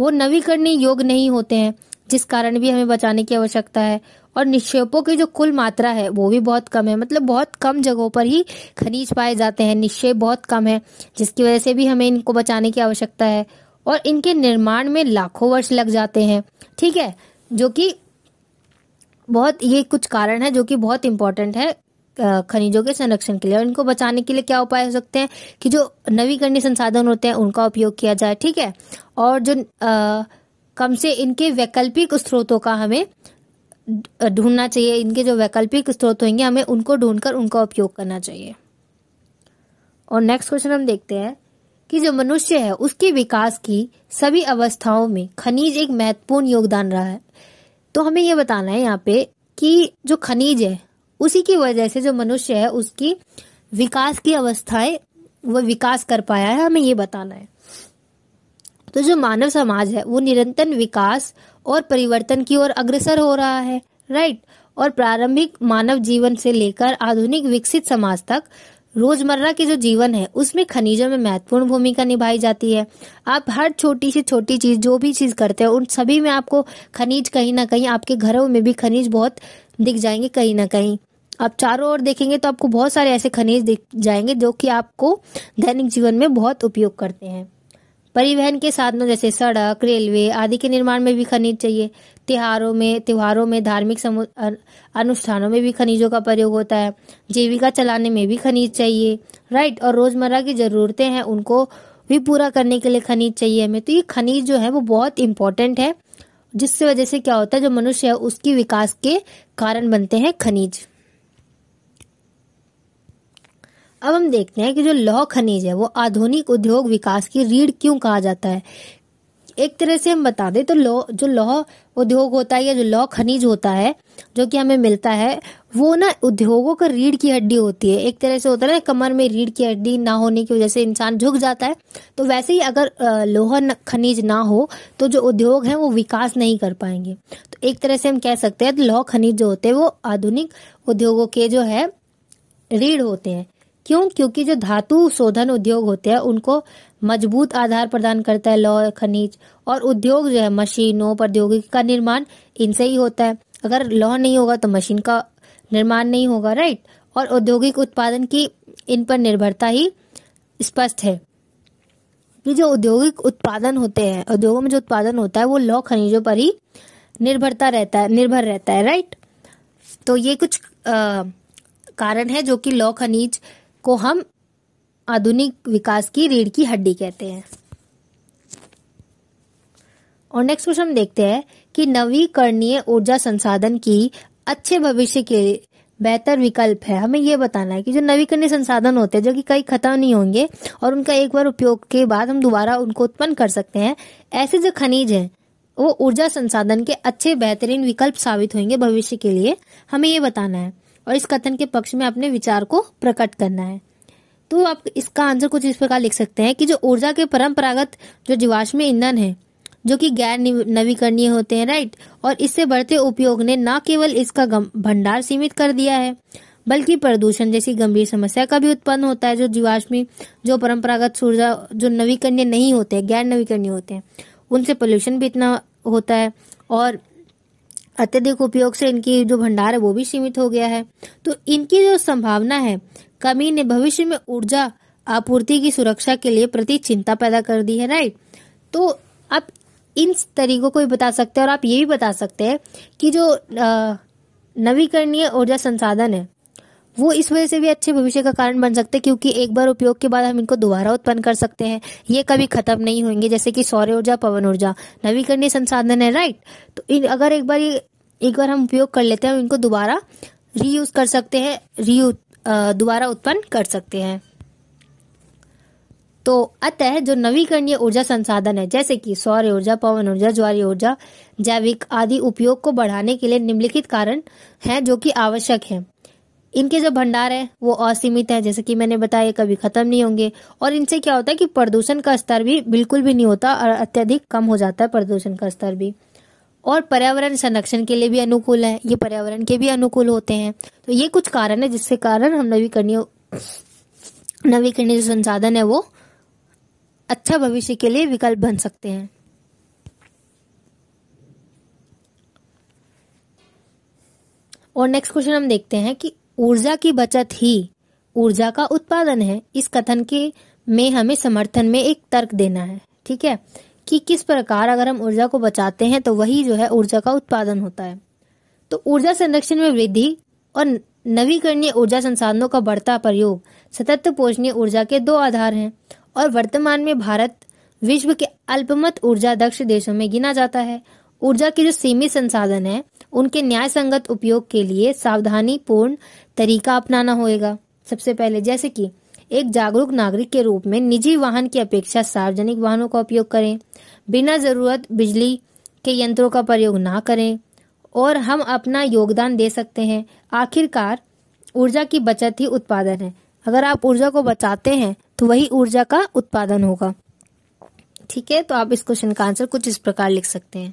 वो नवीकरणीय योग नहीं होते हैं जिस कारण भी हमें बचाने की आवश्यकता है और निक्षेपों की जो कुल मात्रा है वो भी बहुत कम है मतलब बहुत कम जगहों पर ही खनिज पाए जाते हैं निक्षेप बहुत कम है जिसकी वजह से भी हमें इनको बचाने की आवश्यकता है और इनके निर्माण में लाखों वर्ष लग जाते हैं ठीक है जो कि बहुत ये कुछ कारण है जो कि बहुत इंपॉर्टेंट है खनिजों के संरक्षण के लिए और इनको बचाने के लिए क्या उपाय हो सकते हैं कि जो नवीकरणीय संसाधन होते हैं उनका उपयोग किया जाए ठीक है और जो आ, कम से इनके वैकल्पिक स्रोतों का हमें ढूंढना चाहिए इनके जो वैकल्पिक स्रोत होंगे हमें उनको ढूंढकर उनका उपयोग करना चाहिए और नेक्स्ट क्वेश्चन हम देखते हैं कि जो मनुष्य है उसके विकास की सभी अवस्थाओं में खनिज एक महत्वपूर्ण योगदान रहा है तो हमें यह बताना है यहाँ पे कि जो खनिज है उसी की वजह से जो मनुष्य है उसकी विकास की अवस्थाएं वह विकास कर पाया है हमें ये बताना है तो जो मानव समाज है वो निरंतर विकास और परिवर्तन की ओर अग्रसर हो रहा है राइट और प्रारंभिक मानव जीवन से लेकर आधुनिक विकसित समाज तक रोजमर्रा के जो जीवन है उसमें खनिजों में महत्वपूर्ण भूमिका निभाई जाती है आप हर छोटी से छोटी चीज जो भी चीज करते हैं उन सभी में आपको खनिज कहीं ना कहीं आपके घरों में भी खनिज बहुत दिख जाएंगे कहीं ना कहीं आप चारों ओर देखेंगे तो आपको बहुत सारे ऐसे खनिज दिख जाएंगे जो कि आपको दैनिक जीवन में बहुत उपयोग करते हैं परिवहन के साधनों जैसे सड़क रेलवे आदि के निर्माण में भी खनिज चाहिए त्योहारों में त्योहारों में धार्मिक अनुष्ठानों में भी खनिजों का प्रयोग होता है जीविका चलाने में भी खनिज चाहिए राइट और रोज़मर्रा की ज़रूरतें हैं उनको भी पूरा करने के लिए खनिज चाहिए हमें तो ये खनिज जो है वो बहुत इंपॉर्टेंट है जिससे वजह से क्या होता है जो मनुष्य है उसकी विकास के कारण बनते हैं खनिज अब हम देखते हैं कि जो लौह खनिज है वो आधुनिक उद्योग विकास की रीढ़ क्यों कहा जाता है एक तरह से हम बता दें तो लौह जो लौह उद्योग होता है या जो लौह खनिज होता है जो कि हमें मिलता है वो ना उद्योगों का रीढ़ की हड्डी होती है एक तरह से होता है ना कमर में रीढ़ की हड्डी ना होने की वजह से इंसान झुक जाता है तो वैसे ही अगर लोहा खनिज ना हो तो जो उद्योग है वो विकास नहीं कर पाएंगे तो एक तरह से हम कह सकते हैं तो लौह खनिज जो होते हैं वो आधुनिक उद्योगों के जो है रीढ़ होते हैं क्यों क्योंकि जो धातु शोधन उद्योग होते हैं उनको मजबूत आधार प्रदान करता है लौह खनिज और उद्योग जो है मशीनों प्रौद्योगिकी का निर्माण इनसे ही होता है अगर लौह नहीं होगा तो मशीन का निर्माण नहीं होगा राइट और औद्योगिक उत्पादन की इन पर निर्भरता ही स्पष्ट है ये जो औद्योगिक उत्पादन होते हैं उद्योगों में जो उत्पादन होता है वो लौह खनिजों पर ही निर्भरता रहता है निर्भर रहता है राइट तो ये कुछ आ, कारण है जो कि लौह खनिज को हम आधुनिक विकास की रीढ़ की हड्डी कहते हैं और नेक्स्ट क्वेश्चन हम देखते हैं कि नवीकरणीय ऊर्जा संसाधन की अच्छे भविष्य के बेहतर विकल्प है हमें यह बताना है कि जो नवीकरणीय संसाधन होते हैं जो कि कई खत्म नहीं होंगे और उनका एक बार उपयोग के बाद हम दोबारा उनको उत्पन्न कर सकते हैं ऐसे जो खनिज हैं वो ऊर्जा संसाधन के अच्छे बेहतरीन विकल्प साबित होंगे भविष्य के लिए हमें ये बताना है और इस कथन के पक्ष में अपने विचार को प्रकट करना है तो आप इसका आंसर कुछ इस प्रकार लिख सकते हैं कि जो ऊर्जा के परंपरागत जो जीवाश्म ईंधन है जो कि गैर नवीकरणीय होते हैं राइट और इससे बढ़ते उपयोग ने न केवल इसका भंडार सीमित कर दिया है बल्कि प्रदूषण जैसी गंभीर समस्या का भी उत्पन्न होता है जो जीवाश्मी जो परंपरागत ऊर्जा जो नवीकरणीय नहीं होते गैर नवीकरणीय होते हैं उनसे पोल्यूशन भी इतना होता है और अत्यधिक उपयोग से इनकी जो भंडार है वो भी सीमित हो गया है तो इनकी जो संभावना है कमी ने भविष्य में ऊर्जा आपूर्ति की सुरक्षा के लिए प्रति चिंता पैदा कर दी है राइट तो आप इन तरीकों को भी बता सकते हैं और आप ये भी बता सकते हैं कि जो नवीकरणीय ऊर्जा संसाधन है वो इस वजह से भी अच्छे भविष्य का कारण बन सकते हैं क्योंकि एक बार उपयोग के बाद हम इनको दोबारा उत्पन्न कर सकते हैं ये कभी खत्म नहीं होंगे जैसे कि सौर ऊर्जा पवन ऊर्जा नवीकरणीय संसाधन है राइट तो इन अगर एक बार ये एक बार हम उपयोग कर लेते हैं इनको दोबारा रीयूज कर सकते हैं री दोबारा उत्पन्न कर सकते हैं तो अतः जो नवीकरणीय ऊर्जा संसाधन है जैसे कि सौर ऊर्जा पवन ऊर्जा ज्वार ऊर्जा जैविक आदि उपयोग को बढ़ाने के लिए निम्नलिखित कारण हैं जो कि आवश्यक हैं इनके जो भंडार है वो असीमित हैं जैसे कि मैंने बताया कभी खत्म नहीं होंगे और इनसे क्या होता है कि प्रदूषण का स्तर भी बिल्कुल भी नहीं होता और अत्यधिक कम हो जाता है प्रदूषण का स्तर भी और पर्यावरण संरक्षण के लिए भी अनुकूल है ये पर्यावरण के भी अनुकूल होते हैं तो ये कुछ कारण है जिसके कारण हम नवीकरणीय नवीकरणीय संसाधन है वो अच्छा भविष्य के लिए विकल्प बन सकते हैं और नेक्स्ट क्वेश्चन हम देखते हैं कि ऊर्जा की बचत ही ऊर्जा का उत्पादन है इस कथन के में हमें समर्थन में एक तर्क देना है ठीक है कि किस प्रकार अगर हम ऊर्जा को बचाते हैं तो वही जो है ऊर्जा का उत्पादन होता है तो ऊर्जा संरक्षण में वृद्धि और नवीकरणीय ऊर्जा संसाधनों का बढ़ता प्रयोग सतत पोषणीय ऊर्जा के दो आधार हैं और वर्तमान में भारत विश्व के अल्पमत ऊर्जा दक्ष देशों में गिना जाता है ऊर्जा के जो सीमित संसाधन है उनके न्याय संगत उपयोग के लिए सावधानी पूर्ण तरीका अपनाना होगा सबसे पहले जैसे कि एक जागरूक नागरिक के रूप में निजी वाहन की अपेक्षा सार्वजनिक वाहनों का उपयोग करें बिना ज़रूरत बिजली के यंत्रों का प्रयोग ना करें और हम अपना योगदान दे सकते हैं आखिरकार ऊर्जा की बचत ही उत्पादन है अगर आप ऊर्जा को बचाते हैं तो वही ऊर्जा का उत्पादन होगा ठीक है तो आप इस क्वेश्चन का आंसर कुछ इस प्रकार लिख सकते हैं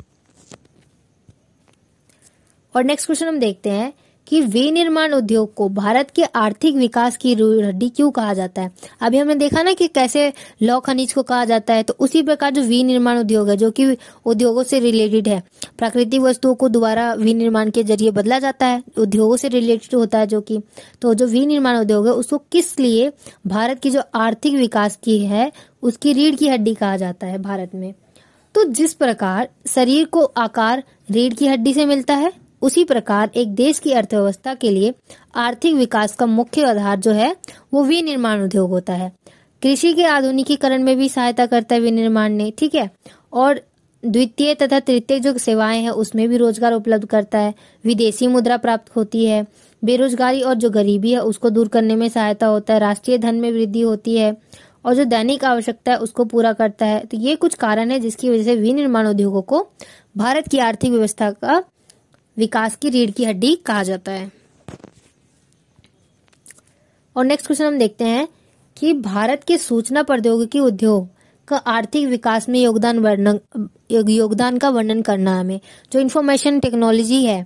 और नेक्स्ट क्वेश्चन हम देखते हैं कि विनिर्माण उद्योग को भारत के आर्थिक विकास की हड्डी क्यों कहा जाता है अभी हमने देखा ना कि कैसे लौ खनिज को कहा जाता है तो उसी प्रकार जो विनिर्माण उद्योग है जो कि उद्योगों से रिलेटेड है प्राकृतिक वस्तुओं को दोबारा विनिर्माण के जरिए बदला जाता है उद्योगों से रिलेटेड होता है जो कि तो जो विनिर्माण उद्योग है उसको किस लिए भारत की जो आर्थिक विकास की है उसकी रीढ़ की हड्डी कहा जाता है भारत में तो जिस प्रकार शरीर को आकार रीढ़ की हड्डी से मिलता है उसी प्रकार एक देश की अर्थव्यवस्था के लिए आर्थिक विकास का मुख्य आधार जो है वो विनिर्माण उद्योग होता है कृषि के आधुनिकीकरण में भी सहायता करता है विनिर्माण ने ठीक है और द्वितीय तथा तृतीय जो सेवाएं हैं उसमें भी रोजगार उपलब्ध करता है विदेशी मुद्रा प्राप्त होती है बेरोजगारी और जो गरीबी है उसको दूर करने में सहायता होता है राष्ट्रीय धन में वृद्धि होती है और जो दैनिक आवश्यकता है उसको पूरा करता है तो ये कुछ कारण है जिसकी वजह से विनिर्माण उद्योगों को भारत की आर्थिक व्यवस्था का विकास की रीढ़ की हड्डी कहा जाता है और नेक्स्ट क्वेश्चन हम देखते हैं कि भारत के सूचना प्रौद्योगिकी उद्योग का आर्थिक विकास में योगदान वर्णन योगदान का वर्णन करना हमें जो इन्फॉर्मेशन टेक्नोलॉजी है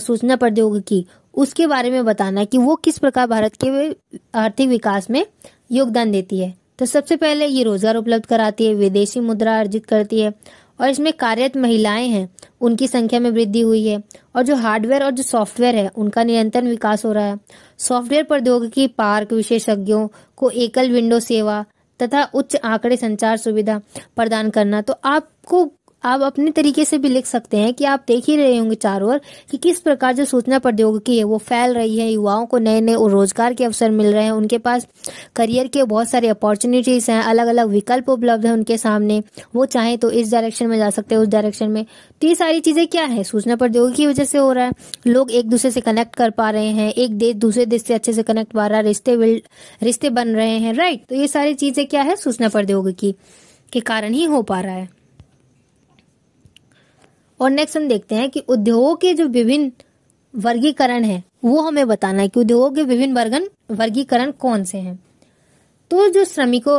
सूचना प्रौद्योगिकी उसके बारे में बताना है कि वो किस प्रकार भारत के आर्थिक विकास में योगदान देती है तो सबसे पहले ये रोजगार उपलब्ध कराती है विदेशी मुद्रा अर्जित करती है और इसमें कार्यरत महिलाएं हैं उनकी संख्या में वृद्धि हुई है और जो हार्डवेयर और जो सॉफ्टवेयर है उनका निरंतर विकास हो रहा है सॉफ्टवेयर प्रौद्योगिकी पार्क विशेषज्ञों को एकल विंडो सेवा तथा उच्च आंकड़े संचार सुविधा प्रदान करना तो आपको आप अपने तरीके से भी लिख सकते हैं कि आप देख ही रहे होंगे चारों ओर कि किस प्रकार जो सूचना प्रौद्योगिकी है वो फैल रही है युवाओं को नए नए रोजगार के अवसर मिल रहे हैं उनके पास करियर के बहुत सारे अपॉर्चुनिटीज़ हैं अलग अलग विकल्प उपलब्ध हैं उनके सामने वो चाहें तो इस डायरेक्शन में जा सकते हैं उस डायरेक्शन में तो ये सारी चीज़ें क्या है सूचना प्रौद्योगिकी की वजह से हो रहा है लोग एक दूसरे से कनेक्ट कर पा रहे हैं एक देश दूसरे देश से अच्छे से कनेक्ट पा रहा है रिश्ते रिश्ते बन रहे हैं राइट तो ये सारी चीज़ें क्या है सूचना प्रौद्योगिकी के कारण ही हो पा रहा है और नेक्स्ट हम देखते हैं कि उद्योगों के जो विभिन्न वर्गीकरण है वो हमें बताना है कि उद्योगों के विभिन्न वर्गन वर्गीकरण कौन से हैं तो जो श्रमिकों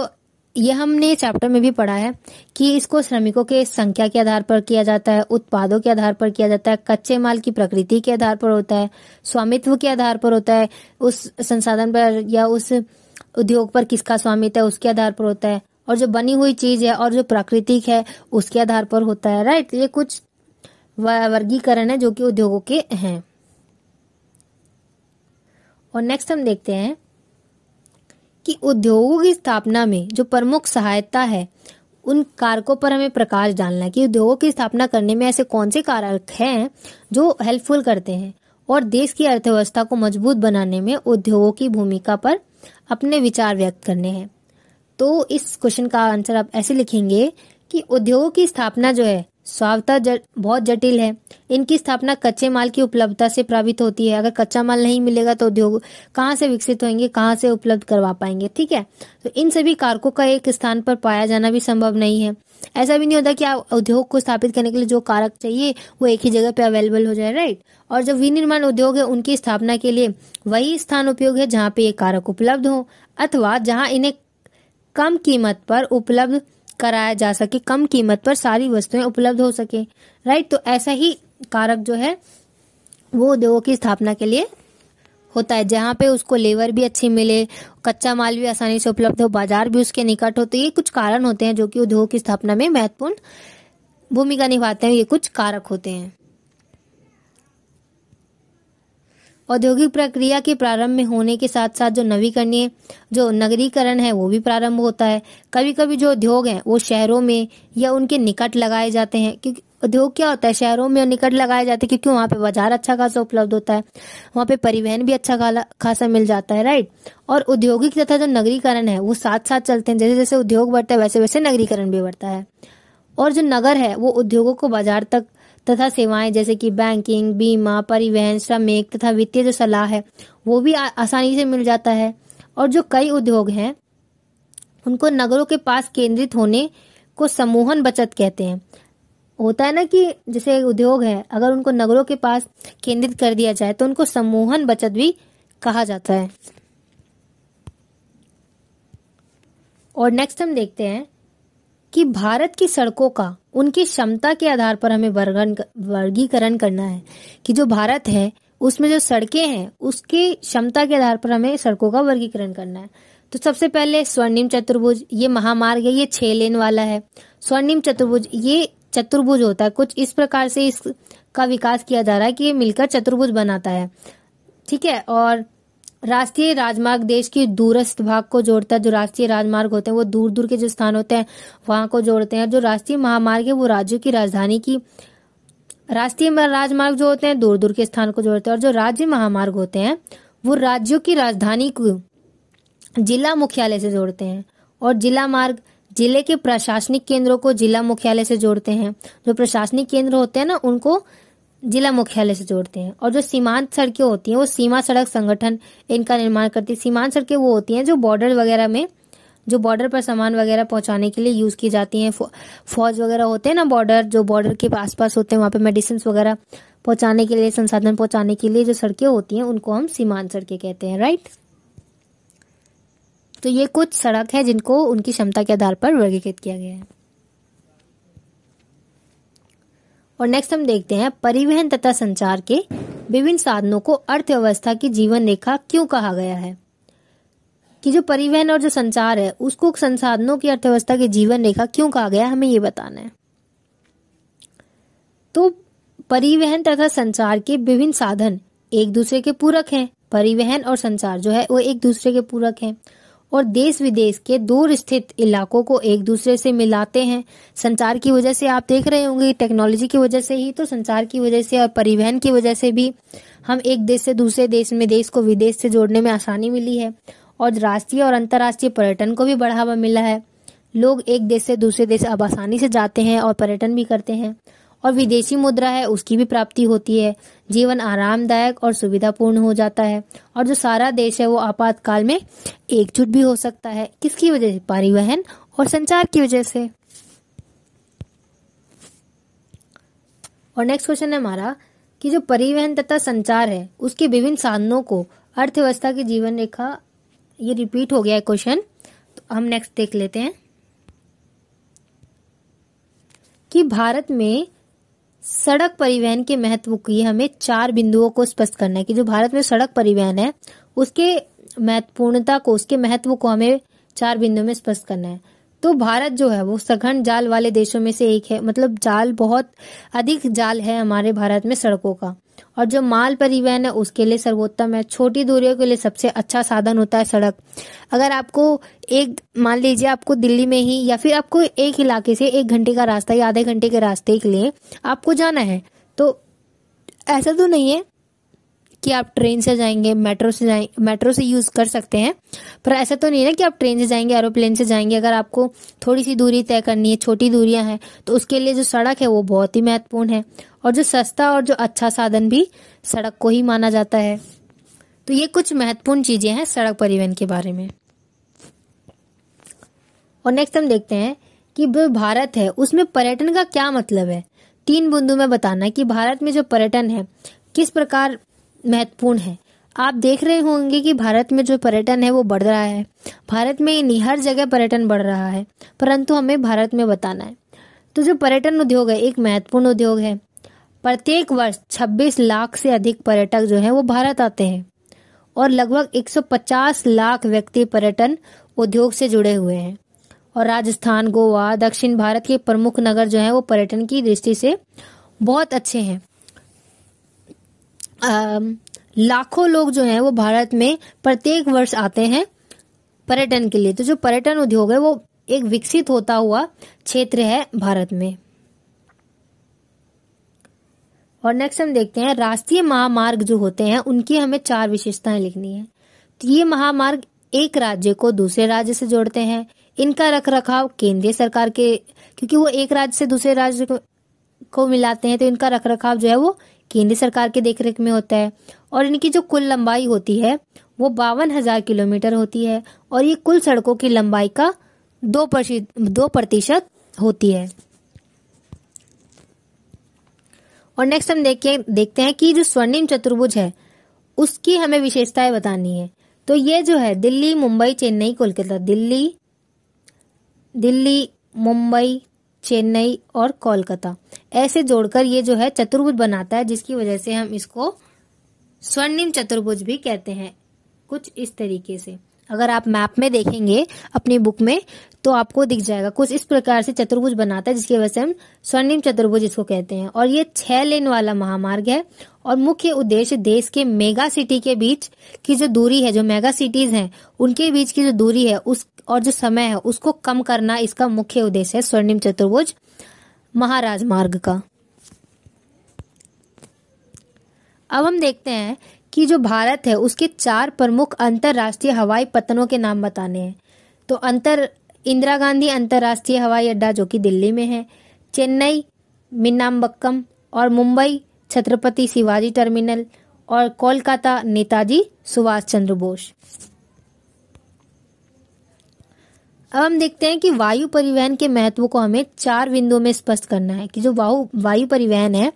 ये हमने चैप्टर में भी पढ़ा है कि इसको श्रमिकों के संख्या के आधार पर किया जाता है उत्पादों के आधार पर किया जाता है कच्चे माल की प्रकृति के आधार पर होता है स्वामित्व के आधार पर होता है उस संसाधन पर या उस उद्योग पर किसका स्वामित्व है उसके आधार पर होता है और जो बनी हुई चीज है और जो प्राकृतिक है उसके आधार पर होता है राइट ये कुछ वर्गीकरण है जो कि उद्योगों के हैं और नेक्स्ट हम देखते हैं कि उद्योगों की स्थापना में जो प्रमुख सहायता है उन कारकों पर हमें प्रकाश डालना है कि उद्योगों की स्थापना करने में ऐसे कौन से कारक हैं जो हेल्पफुल करते हैं और देश की अर्थव्यवस्था को मजबूत बनाने में उद्योगों की भूमिका पर अपने विचार व्यक्त करने हैं तो इस क्वेश्चन का आंसर आप ऐसे लिखेंगे कि उद्योगों की स्थापना जो है स्वावता जट, बहुत जटिल है इनकी स्थापना कच्चे माल की उपलब्धता से प्रभावित होती है अगर कच्चा माल नहीं मिलेगा तो उद्योग कहाँ से विकसित होंगे कहाँ से उपलब्ध करवा पाएंगे ठीक है तो इन सभी कारकों का एक स्थान पर पाया जाना भी संभव नहीं है ऐसा भी नहीं होता कि आप उद्योग को स्थापित करने के लिए जो कारक चाहिए वो एक ही जगह पे अवेलेबल हो जाए राइट और जो विनिर्माण उद्योग है उनकी स्थापना के लिए वही स्थान उपयोग है जहाँ पे ये कारक उपलब्ध हो अथवा जहाँ इन्हें कम कीमत पर उपलब्ध कराया जा सके कम कीमत पर सारी वस्तुएं उपलब्ध हो सके राइट तो ऐसा ही कारक जो है वो उद्योगों की स्थापना के लिए होता है जहाँ पे उसको लेबर भी अच्छी मिले कच्चा माल भी आसानी से उपलब्ध हो बाजार भी उसके निकट हो तो ये कुछ कारण होते हैं जो कि उद्योग की स्थापना में महत्वपूर्ण भूमिका निभाते हैं ये कुछ कारक होते हैं औद्योगिक प्रक्रिया के प्रारंभ में होने के साथ साथ जो नवीकरणीय जो नगरीकरण है वो भी प्रारंभ होता है कभी कभी जो उद्योग हैं वो शहरों में या उनके निकट लगाए जाते हैं क्योंकि उद्योग क्या होता है शहरों में निकट लगाए जाते हैं क्योंकि वहाँ पे बाजार अच्छा खासा उपलब्ध होता है वहाँ पे परिवहन भी अच्छा खासा मिल जाता है राइट और औद्योगिक तथा जो नगरीकरण है वो साथ साथ चलते हैं जैसे जैसे उद्योग बढ़ता है वैसे वैसे नगरीकरण भी बढ़ता है और जो नगर है वो उद्योगों को बाजार तक तथा सेवाएं जैसे कि बैंकिंग बीमा परिवहन श्रमिक तथा वित्तीय जो सलाह है वो भी आसानी से मिल जाता है और जो कई उद्योग हैं उनको नगरों के पास केंद्रित होने को समूहन बचत कहते हैं होता है ना कि जैसे उद्योग है अगर उनको नगरों के पास केंद्रित कर दिया जाए तो उनको समूहन बचत भी कहा जाता है और नेक्स्ट हम देखते हैं कि भारत की सड़कों का उनकी क्षमता के आधार पर हमें वर्गीकरण करना है कि जो भारत है उसमें जो सड़कें हैं उसकी क्षमता के आधार पर हमें सड़कों का वर्गीकरण करना है तो सबसे पहले स्वर्णिम चतुर्भुज ये महामार्ग है ये छः लेन वाला है स्वर्णिम चतुर्भुज ये चतुर्भुज होता है कुछ इस प्रकार से इसका विकास किया जा रहा है कि ये मिलकर चतुर्भुज बनाता है ठीक है और राष्ट्रीय राजमार्ग देश के दूरस्थ भाग को जोड़ता है जो राष्ट्रीय राजमार्ग होते हैं वो दूर दूर के जो स्थान होते हैं वहां को जोड़ते हैं जो राष्ट्रीय महामार्ग है वो राज्यों की राजधानी की राष्ट्रीय राजमार्ग जो होते हैं दूर दूर के स्थान को जोड़ते हैं और जो राज्य महामार्ग होते हैं वो राज्यों की राजधानी को जिला मुख्यालय से जोड़ते हैं और जिला मार्ग जिले के प्रशासनिक केंद्रों को जिला मुख्यालय से जोड़ते हैं जो प्रशासनिक केंद्र होते हैं ना उनको जिला मुख्यालय से जोड़ते हैं और जो सीमांत सड़कें होती हैं वो सीमा सड़क संगठन इनका निर्माण करती है सीमांत सड़कें वो होती हैं जो बॉर्डर वगैरह में जो बॉर्डर पर सामान वगैरह पहुंचाने के लिए यूज़ की जाती हैं फौज वगैरह होते हैं ना बॉर्डर जो बॉर्डर के आसपास होते हैं वहाँ पे मेडिसिन वगैरह पहुंचाने के लिए संसाधन पहुंचाने के लिए जो सड़कें होती हैं उनको हम सीमांत सड़कें कहते हैं राइट तो ये कुछ सड़क है जिनको उनकी क्षमता के आधार पर वर्गीकृत किया गया है और नेक्स्ट हम देखते हैं परिवहन तथा संचार के विभिन्न साधनों को अर्थव्यवस्था की जीवन रेखा क्यों कहा गया है कि जो परिवहन और जो संचार है उसको संसाधनों की अर्थव्यवस्था की जीवन रेखा क्यों कहा गया हमें ये बताना है तो परिवहन तथा संचार के विभिन्न साधन एक दूसरे के पूरक हैं परिवहन और संचार जो है वो एक दूसरे के पूरक हैं और देश विदेश के दूर स्थित इलाकों को एक दूसरे से मिलाते हैं संचार की वजह से आप देख रहे होंगे टेक्नोलॉजी की वजह से ही तो संचार की वजह से और परिवहन की वजह से भी हम एक देश से दूसरे देश में देश को विदेश से जोड़ने में आसानी मिली है और राष्ट्रीय और अंतर्राष्ट्रीय पर्यटन को भी बढ़ावा मिला है लोग एक देश से दूसरे देश अब आसानी से जाते हैं और पर्यटन भी करते हैं और विदेशी मुद्रा है उसकी भी प्राप्ति होती है जीवन आरामदायक और सुविधापूर्ण हो जाता है और जो सारा देश है वो आपातकाल में एकजुट भी हो सकता है किसकी वजह से परिवहन और संचार की वजह से और नेक्स्ट क्वेश्चन है हमारा कि जो परिवहन तथा संचार है उसके विभिन्न साधनों को अर्थव्यवस्था की जीवन रेखा ये रिपीट हो गया है क्वेश्चन तो हम नेक्स्ट देख लेते हैं कि भारत में सड़क परिवहन के महत्व की हमें चार बिंदुओं को स्पष्ट करना है कि जो भारत में सड़क परिवहन है उसके महत्वपूर्णता को उसके महत्व को हमें चार बिंदुओं में स्पष्ट करना है तो भारत जो है वो सघन जाल वाले देशों में से एक है मतलब जाल बहुत अधिक जाल है हमारे भारत में सड़कों का और जो माल परिवहन है उसके लिए सर्वोत्तम है छोटी दूरियों के लिए सबसे अच्छा साधन होता है सड़क अगर आपको एक मान लीजिए आपको दिल्ली में ही या फिर आपको एक इलाके से एक घंटे का रास्ता या आधे घंटे के रास्ते के लिए आपको जाना है तो ऐसा तो नहीं है कि आप ट्रेन से जाएंगे मेट्रो से जाए मेट्रो से यूज़ कर सकते हैं पर ऐसा तो नहीं है ना कि आप ट्रेन से जाएंगे एरोप्लेन से जाएंगे अगर आपको थोड़ी सी दूरी तय करनी है छोटी दूरियां हैं तो उसके लिए जो सड़क है वो बहुत ही महत्वपूर्ण है और जो सस्ता और जो अच्छा साधन भी सड़क को ही माना जाता है तो ये कुछ महत्वपूर्ण चीज़ें हैं सड़क परिवहन के बारे में और नेक्स्ट हम देखते हैं कि जो भारत है उसमें पर्यटन का क्या मतलब है तीन बिंदु में बताना है कि भारत में जो पर्यटन है किस प्रकार महत्वपूर्ण है आप देख रहे होंगे कि भारत में जो पर्यटन है वो बढ़ रहा है भारत में नहीं हर जगह पर्यटन बढ़ रहा है परंतु हमें भारत में बताना है तो जो पर्यटन उद्योग है एक महत्वपूर्ण उद्योग है प्रत्येक वर्ष 26 लाख से अधिक पर्यटक जो हैं वो भारत आते हैं और लगभग 150 लाख व्यक्ति पर्यटन उद्योग से जुड़े हुए हैं और राजस्थान गोवा दक्षिण भारत के प्रमुख नगर जो हैं वो पर्यटन की दृष्टि से बहुत अच्छे हैं लाखों लोग जो हैं वो भारत में प्रत्येक वर्ष आते हैं पर्यटन के लिए तो जो पर्यटन उद्योग है वो एक विकसित होता हुआ क्षेत्र है भारत में और नेक्स्ट हम देखते हैं राष्ट्रीय महामार्ग जो होते हैं उनकी हमें चार विशेषताएं लिखनी है तो ये महामार्ग एक राज्य को दूसरे राज्य से जोड़ते हैं इनका रख रखाव केंद्रीय सरकार के क्योंकि वो एक राज्य से दूसरे राज्य को, को मिलाते हैं तो इनका रख रखाव जो है वो केंद्र सरकार के देखरेख में होता है और इनकी जो कुल लंबाई होती है वो बावन हजार किलोमीटर होती है और ये कुल सड़कों की लंबाई का दो दो प्रतिशत होती है और नेक्स्ट हम देखिए देखते हैं कि जो स्वर्णिम चतुर्भुज है उसकी हमें विशेषताएं बतानी है तो ये जो है दिल्ली मुंबई चेन्नई कोलकाता दिल्ली दिल्ली मुंबई चेन्नई और कोलकाता ऐसे जोड़कर ये जो है चतुर्भुज बनाता है जिसकी वजह से हम इसको स्वर्णिम चतुर्भुज भी कहते हैं कुछ इस तरीके से अगर आप मैप में देखेंगे अपनी बुक में तो आपको दिख जाएगा कुछ इस प्रकार से चतुर्भुज बनाता है जिसकी वजह से हम स्वर्णिम चतुर्भुज इसको कहते हैं और ये छह लेन वाला महामार्ग है और मुख्य उद्देश्य देश के मेगा सिटी के बीच की जो दूरी है जो मेगा सिटीज हैं उनके बीच की जो दूरी है उस और जो समय है उसको कम करना इसका मुख्य उद्देश्य है स्वर्णिम चतुर्भुज महाराज मार्ग का अब हम देखते हैं कि जो भारत है उसके चार प्रमुख अंतर्राष्ट्रीय हवाई पतनों के नाम बताने हैं तो अंतर इंदिरा गांधी अंतर्राष्ट्रीय हवाई अड्डा जो कि दिल्ली में है चेन्नई मिन्नाम्बक्कम और मुंबई छत्रपति शिवाजी टर्मिनल और कोलकाता नेताजी सुभाष चंद्र बोस अब हम देखते हैं कि वायु परिवहन के महत्व को हमें चार बिंदुओं में स्पष्ट करना है कि जो वायु परिवहन है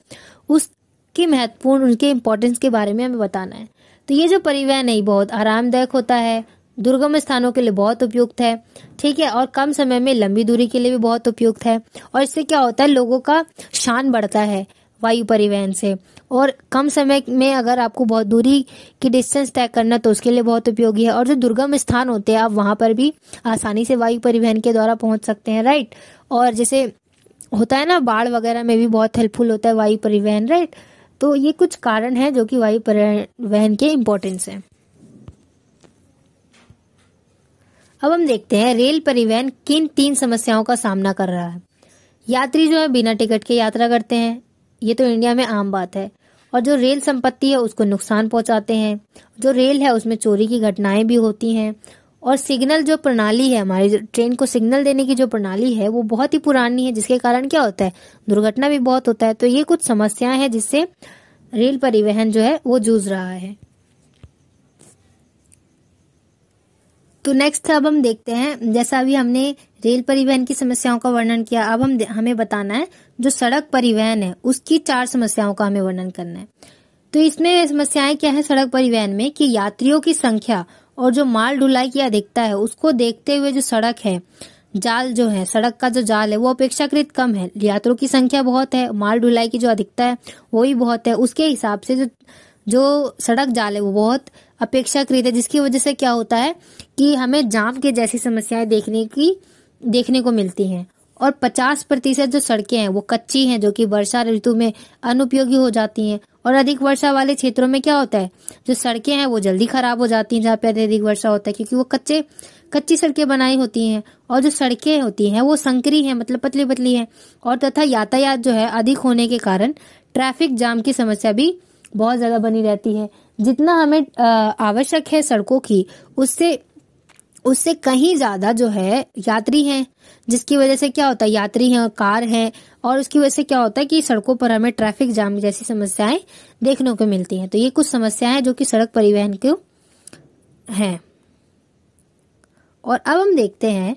उस की महत्वपूर्ण उनके इम्पोर्टेंस के बारे में हमें बताना है तो ये जो परिवहन है बहुत आरामदायक होता है दुर्गम स्थानों के लिए बहुत उपयुक्त है ठीक है और कम समय में लंबी दूरी के लिए भी बहुत उपयुक्त है और इससे क्या होता है लोगों का शान बढ़ता है वायु परिवहन से और कम समय में अगर आपको बहुत दूरी की डिस्टेंस तय करना तो उसके लिए बहुत उपयोगी है और जो दुर्गम स्थान होते हैं आप वहाँ पर भी आसानी से वायु परिवहन के द्वारा पहुँच सकते हैं राइट और जैसे होता है ना बाढ़ वगैरह में भी बहुत हेल्पफुल होता है वायु परिवहन राइट तो ये कुछ कारण है जो कि वायु परिवहन के इम्पोर्टेंस हैं अब हम देखते हैं रेल परिवहन किन तीन समस्याओं का सामना कर रहा है यात्री जो है बिना टिकट के यात्रा करते हैं ये तो इंडिया में आम बात है और जो रेल संपत्ति है उसको नुकसान पहुंचाते हैं जो रेल है उसमें चोरी की घटनाएं भी होती हैं और सिग्नल जो प्रणाली है हमारी ट्रेन को सिग्नल देने की जो प्रणाली है वो बहुत ही पुरानी है जिसके कारण क्या होता है दुर्घटना भी बहुत होता है तो ये कुछ समस्याएं हैं जिससे रेल परिवहन जो है वो जूझ रहा है तो नेक्स्ट अब हम देखते हैं जैसा अभी हमने रेल परिवहन की समस्याओं का वर्णन किया अब हम हमें बताना है जो सड़क परिवहन है उसकी चार समस्याओं का हमें वर्णन करना है तो इसमें समस्याएं क्या है सड़क परिवहन में कि यात्रियों की संख्या और जो माल ढुलाई किया दिखता है उसको देखते हुए जो सड़क है जाल जो है सड़क का जो जाल है वो अपेक्षाकृत कम है यात्रों की संख्या बहुत है माल ढुलाई की जो अधिकता है वो ही बहुत है उसके हिसाब से जो जो सड़क जाल है वो बहुत अपेक्षाकृत है जिसकी वजह से क्या होता है कि हमें जाम के जैसी समस्याएं देखने की देखने को मिलती हैं और 50 प्रतिशत जो सड़कें हैं वो कच्ची हैं जो कि वर्षा ऋतु में अनुपयोगी हो जाती हैं और अधिक वर्षा वाले क्षेत्रों में क्या होता है जो सड़कें हैं वो जल्दी खराब हो जाती हैं जहाँ पे अत्यधिक वर्षा होता है क्योंकि वो कच्चे कच्ची सड़कें बनाई होती हैं और जो सड़कें होती हैं वो संकरी हैं मतलब पतली पतली हैं और तथा यातायात जो है अधिक होने के कारण ट्रैफिक जाम की समस्या भी बहुत ज़्यादा बनी रहती है जितना हमें आवश्यक है सड़कों की उससे उससे कहीं ज़्यादा जो है यात्री हैं जिसकी वजह से क्या होता है यात्री हैं कार हैं और उसकी वजह से क्या होता है कि सड़कों पर हमें ट्रैफिक जाम जैसी समस्याएं देखने को मिलती हैं तो ये कुछ समस्याएं हैं जो कि सड़क परिवहन के हैं और अब हम देखते हैं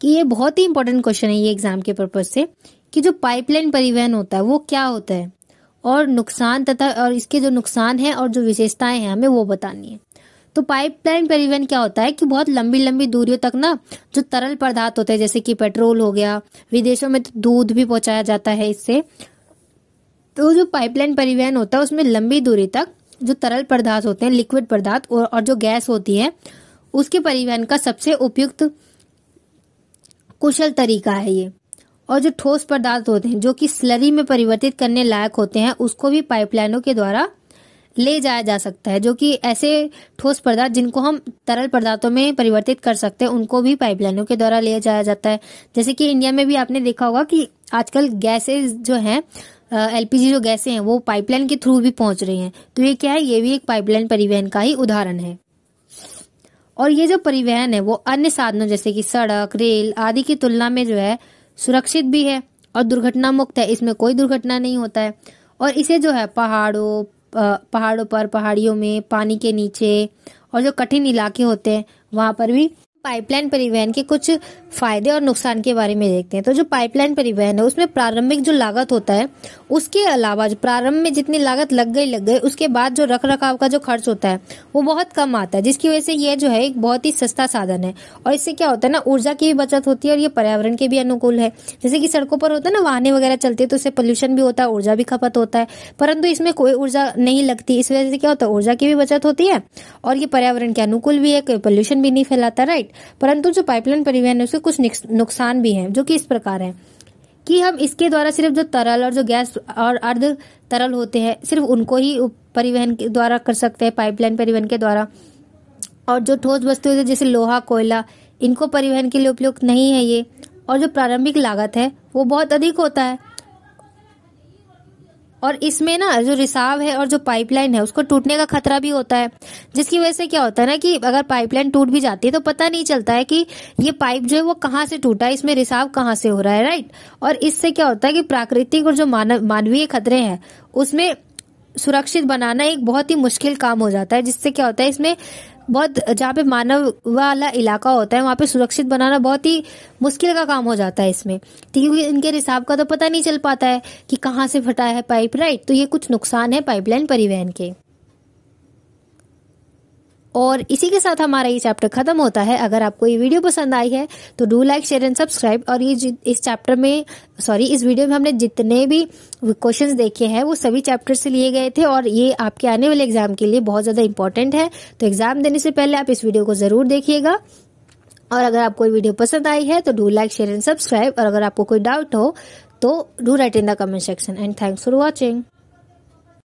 कि ये बहुत ही इंपॉर्टेंट क्वेश्चन है ये एग्जाम के पर्पज से कि जो पाइपलाइन परिवहन होता है वो क्या होता है और नुकसान तथा और इसके जो नुकसान है और जो विशेषताएं हैं हमें वो बतानी है तो पाइपलाइन परिवहन क्या होता है कि बहुत लंबी लंबी दूरियों तक ना जो तरल पदार्थ होते हैं जैसे कि पेट्रोल हो गया विदेशों में तो दूध भी पहुँचाया जाता है इससे तो जो पाइपलाइन परिवहन होता है उसमें लंबी दूरी तक जो तरल पदार्थ होते हैं लिक्विड पदार्थ और, और जो गैस होती है उसके परिवहन का सबसे उपयुक्त कुशल तरीका है ये और जो ठोस पदार्थ होते हैं जो कि स्लरी में परिवर्तित करने लायक होते हैं उसको भी पाइपलाइनों के द्वारा ले जाया जा सकता है जो कि ऐसे ठोस पदार्थ जिनको हम तरल पदार्थों में परिवर्तित कर सकते हैं उनको भी पाइपलाइनों के द्वारा ले जाया जाता है जैसे कि इंडिया में भी आपने देखा होगा कि आजकल गैसेज जो हैं एलपीजी जो गैसें हैं वो पाइपलाइन के थ्रू भी पहुंच रही हैं तो ये क्या है ये भी एक पाइपलाइन परिवहन का ही उदाहरण है और ये जो परिवहन है वो अन्य साधनों जैसे कि सड़क रेल आदि की तुलना में जो है सुरक्षित भी है और दुर्घटना मुक्त है इसमें कोई दुर्घटना नहीं होता है और इसे जो है पहाड़ों पहाड़ों पर पहाड़ियों में पानी के नीचे और जो कठिन इलाके होते हैं वहाँ पर भी पाइपलाइन परिवहन के कुछ फायदे और नुकसान के बारे में देखते हैं तो जो पाइपलाइन परिवहन है उसमें प्रारंभिक जो लागत होता है उसके अलावा जो प्रारंभ में जितनी लागत लग गई लग गई उसके बाद जो रख रखाव का जो खर्च होता है वो बहुत कम आता है जिसकी वजह से यह जो है एक बहुत ही सस्ता साधन है और इससे क्या होता है ना ऊर्जा की भी बचत होती है और ये पर्यावरण के भी अनुकूल है जैसे कि सड़कों पर होता है ना वाहने वगैरह चलती है तो उससे पॉल्यूशन भी होता है ऊर्जा भी खपत होता है परंतु इसमें कोई ऊर्जा नहीं लगती इस वजह से क्या होता है ऊर्जा की भी बचत होती है और ये पर्यावरण के अनुकूल भी है कोई पॉल्यूशन भी नहीं फैलाता राइट राइट परंतु जो पाइपलाइन परिवहन है उसके कुछ नुकसान भी हैं जो कि इस प्रकार हैं कि हम इसके द्वारा सिर्फ जो तरल और जो गैस और अर्ध तरल होते हैं सिर्फ उनको ही परिवहन के द्वारा कर सकते हैं पाइपलाइन परिवहन के द्वारा और जो ठोस वस्तु होती है जैसे लोहा कोयला इनको परिवहन के लिए उपयुक्त नहीं है ये और जो प्रारंभिक लागत है वो बहुत अधिक होता है और इसमें ना जो रिसाव है और जो पाइपलाइन है उसको टूटने का खतरा भी होता है जिसकी वजह से क्या होता है ना कि अगर पाइपलाइन टूट भी जाती है तो पता नहीं चलता है कि ये पाइप जो है वो कहाँ से टूटा है इसमें रिसाव कहाँ से हो रहा है राइट और इससे क्या होता है कि प्राकृतिक और जो मानव मानवीय खतरे हैं उसमें सुरक्षित बनाना एक बहुत ही मुश्किल काम हो जाता है जिससे क्या होता है इसमें बहुत जहाँ पे मानव वाला इलाका होता है वहाँ पे सुरक्षित बनाना बहुत ही मुश्किल का काम हो जाता है इसमें ठीक है क्योंकि इनके रिसाव का तो पता नहीं चल पाता है कि कहाँ से फटा है पाइप राइट तो ये कुछ नुकसान है पाइपलाइन परिवहन के और इसी के साथ हमारा ये चैप्टर खत्म होता है अगर आपको ये वीडियो पसंद आई है तो do like share and subscribe और ये इस चैप्टर में सॉरी इस वीडियो में हमने जितने भी क्वेश्चंस देखे हैं वो सभी चैप्टर से लिए गए थे और ये आपके आने वाले एग्जाम के लिए बहुत ज़्यादा इंपॉर्टेंट है तो एग्जाम देने से पहले आप इस वीडियो को ज़रूर देखिएगा और अगर आपको वीडियो पसंद आई है तो do like share and subscribe और अगर आपको कोई डाउट हो तो do write in the comment section and thanks for watching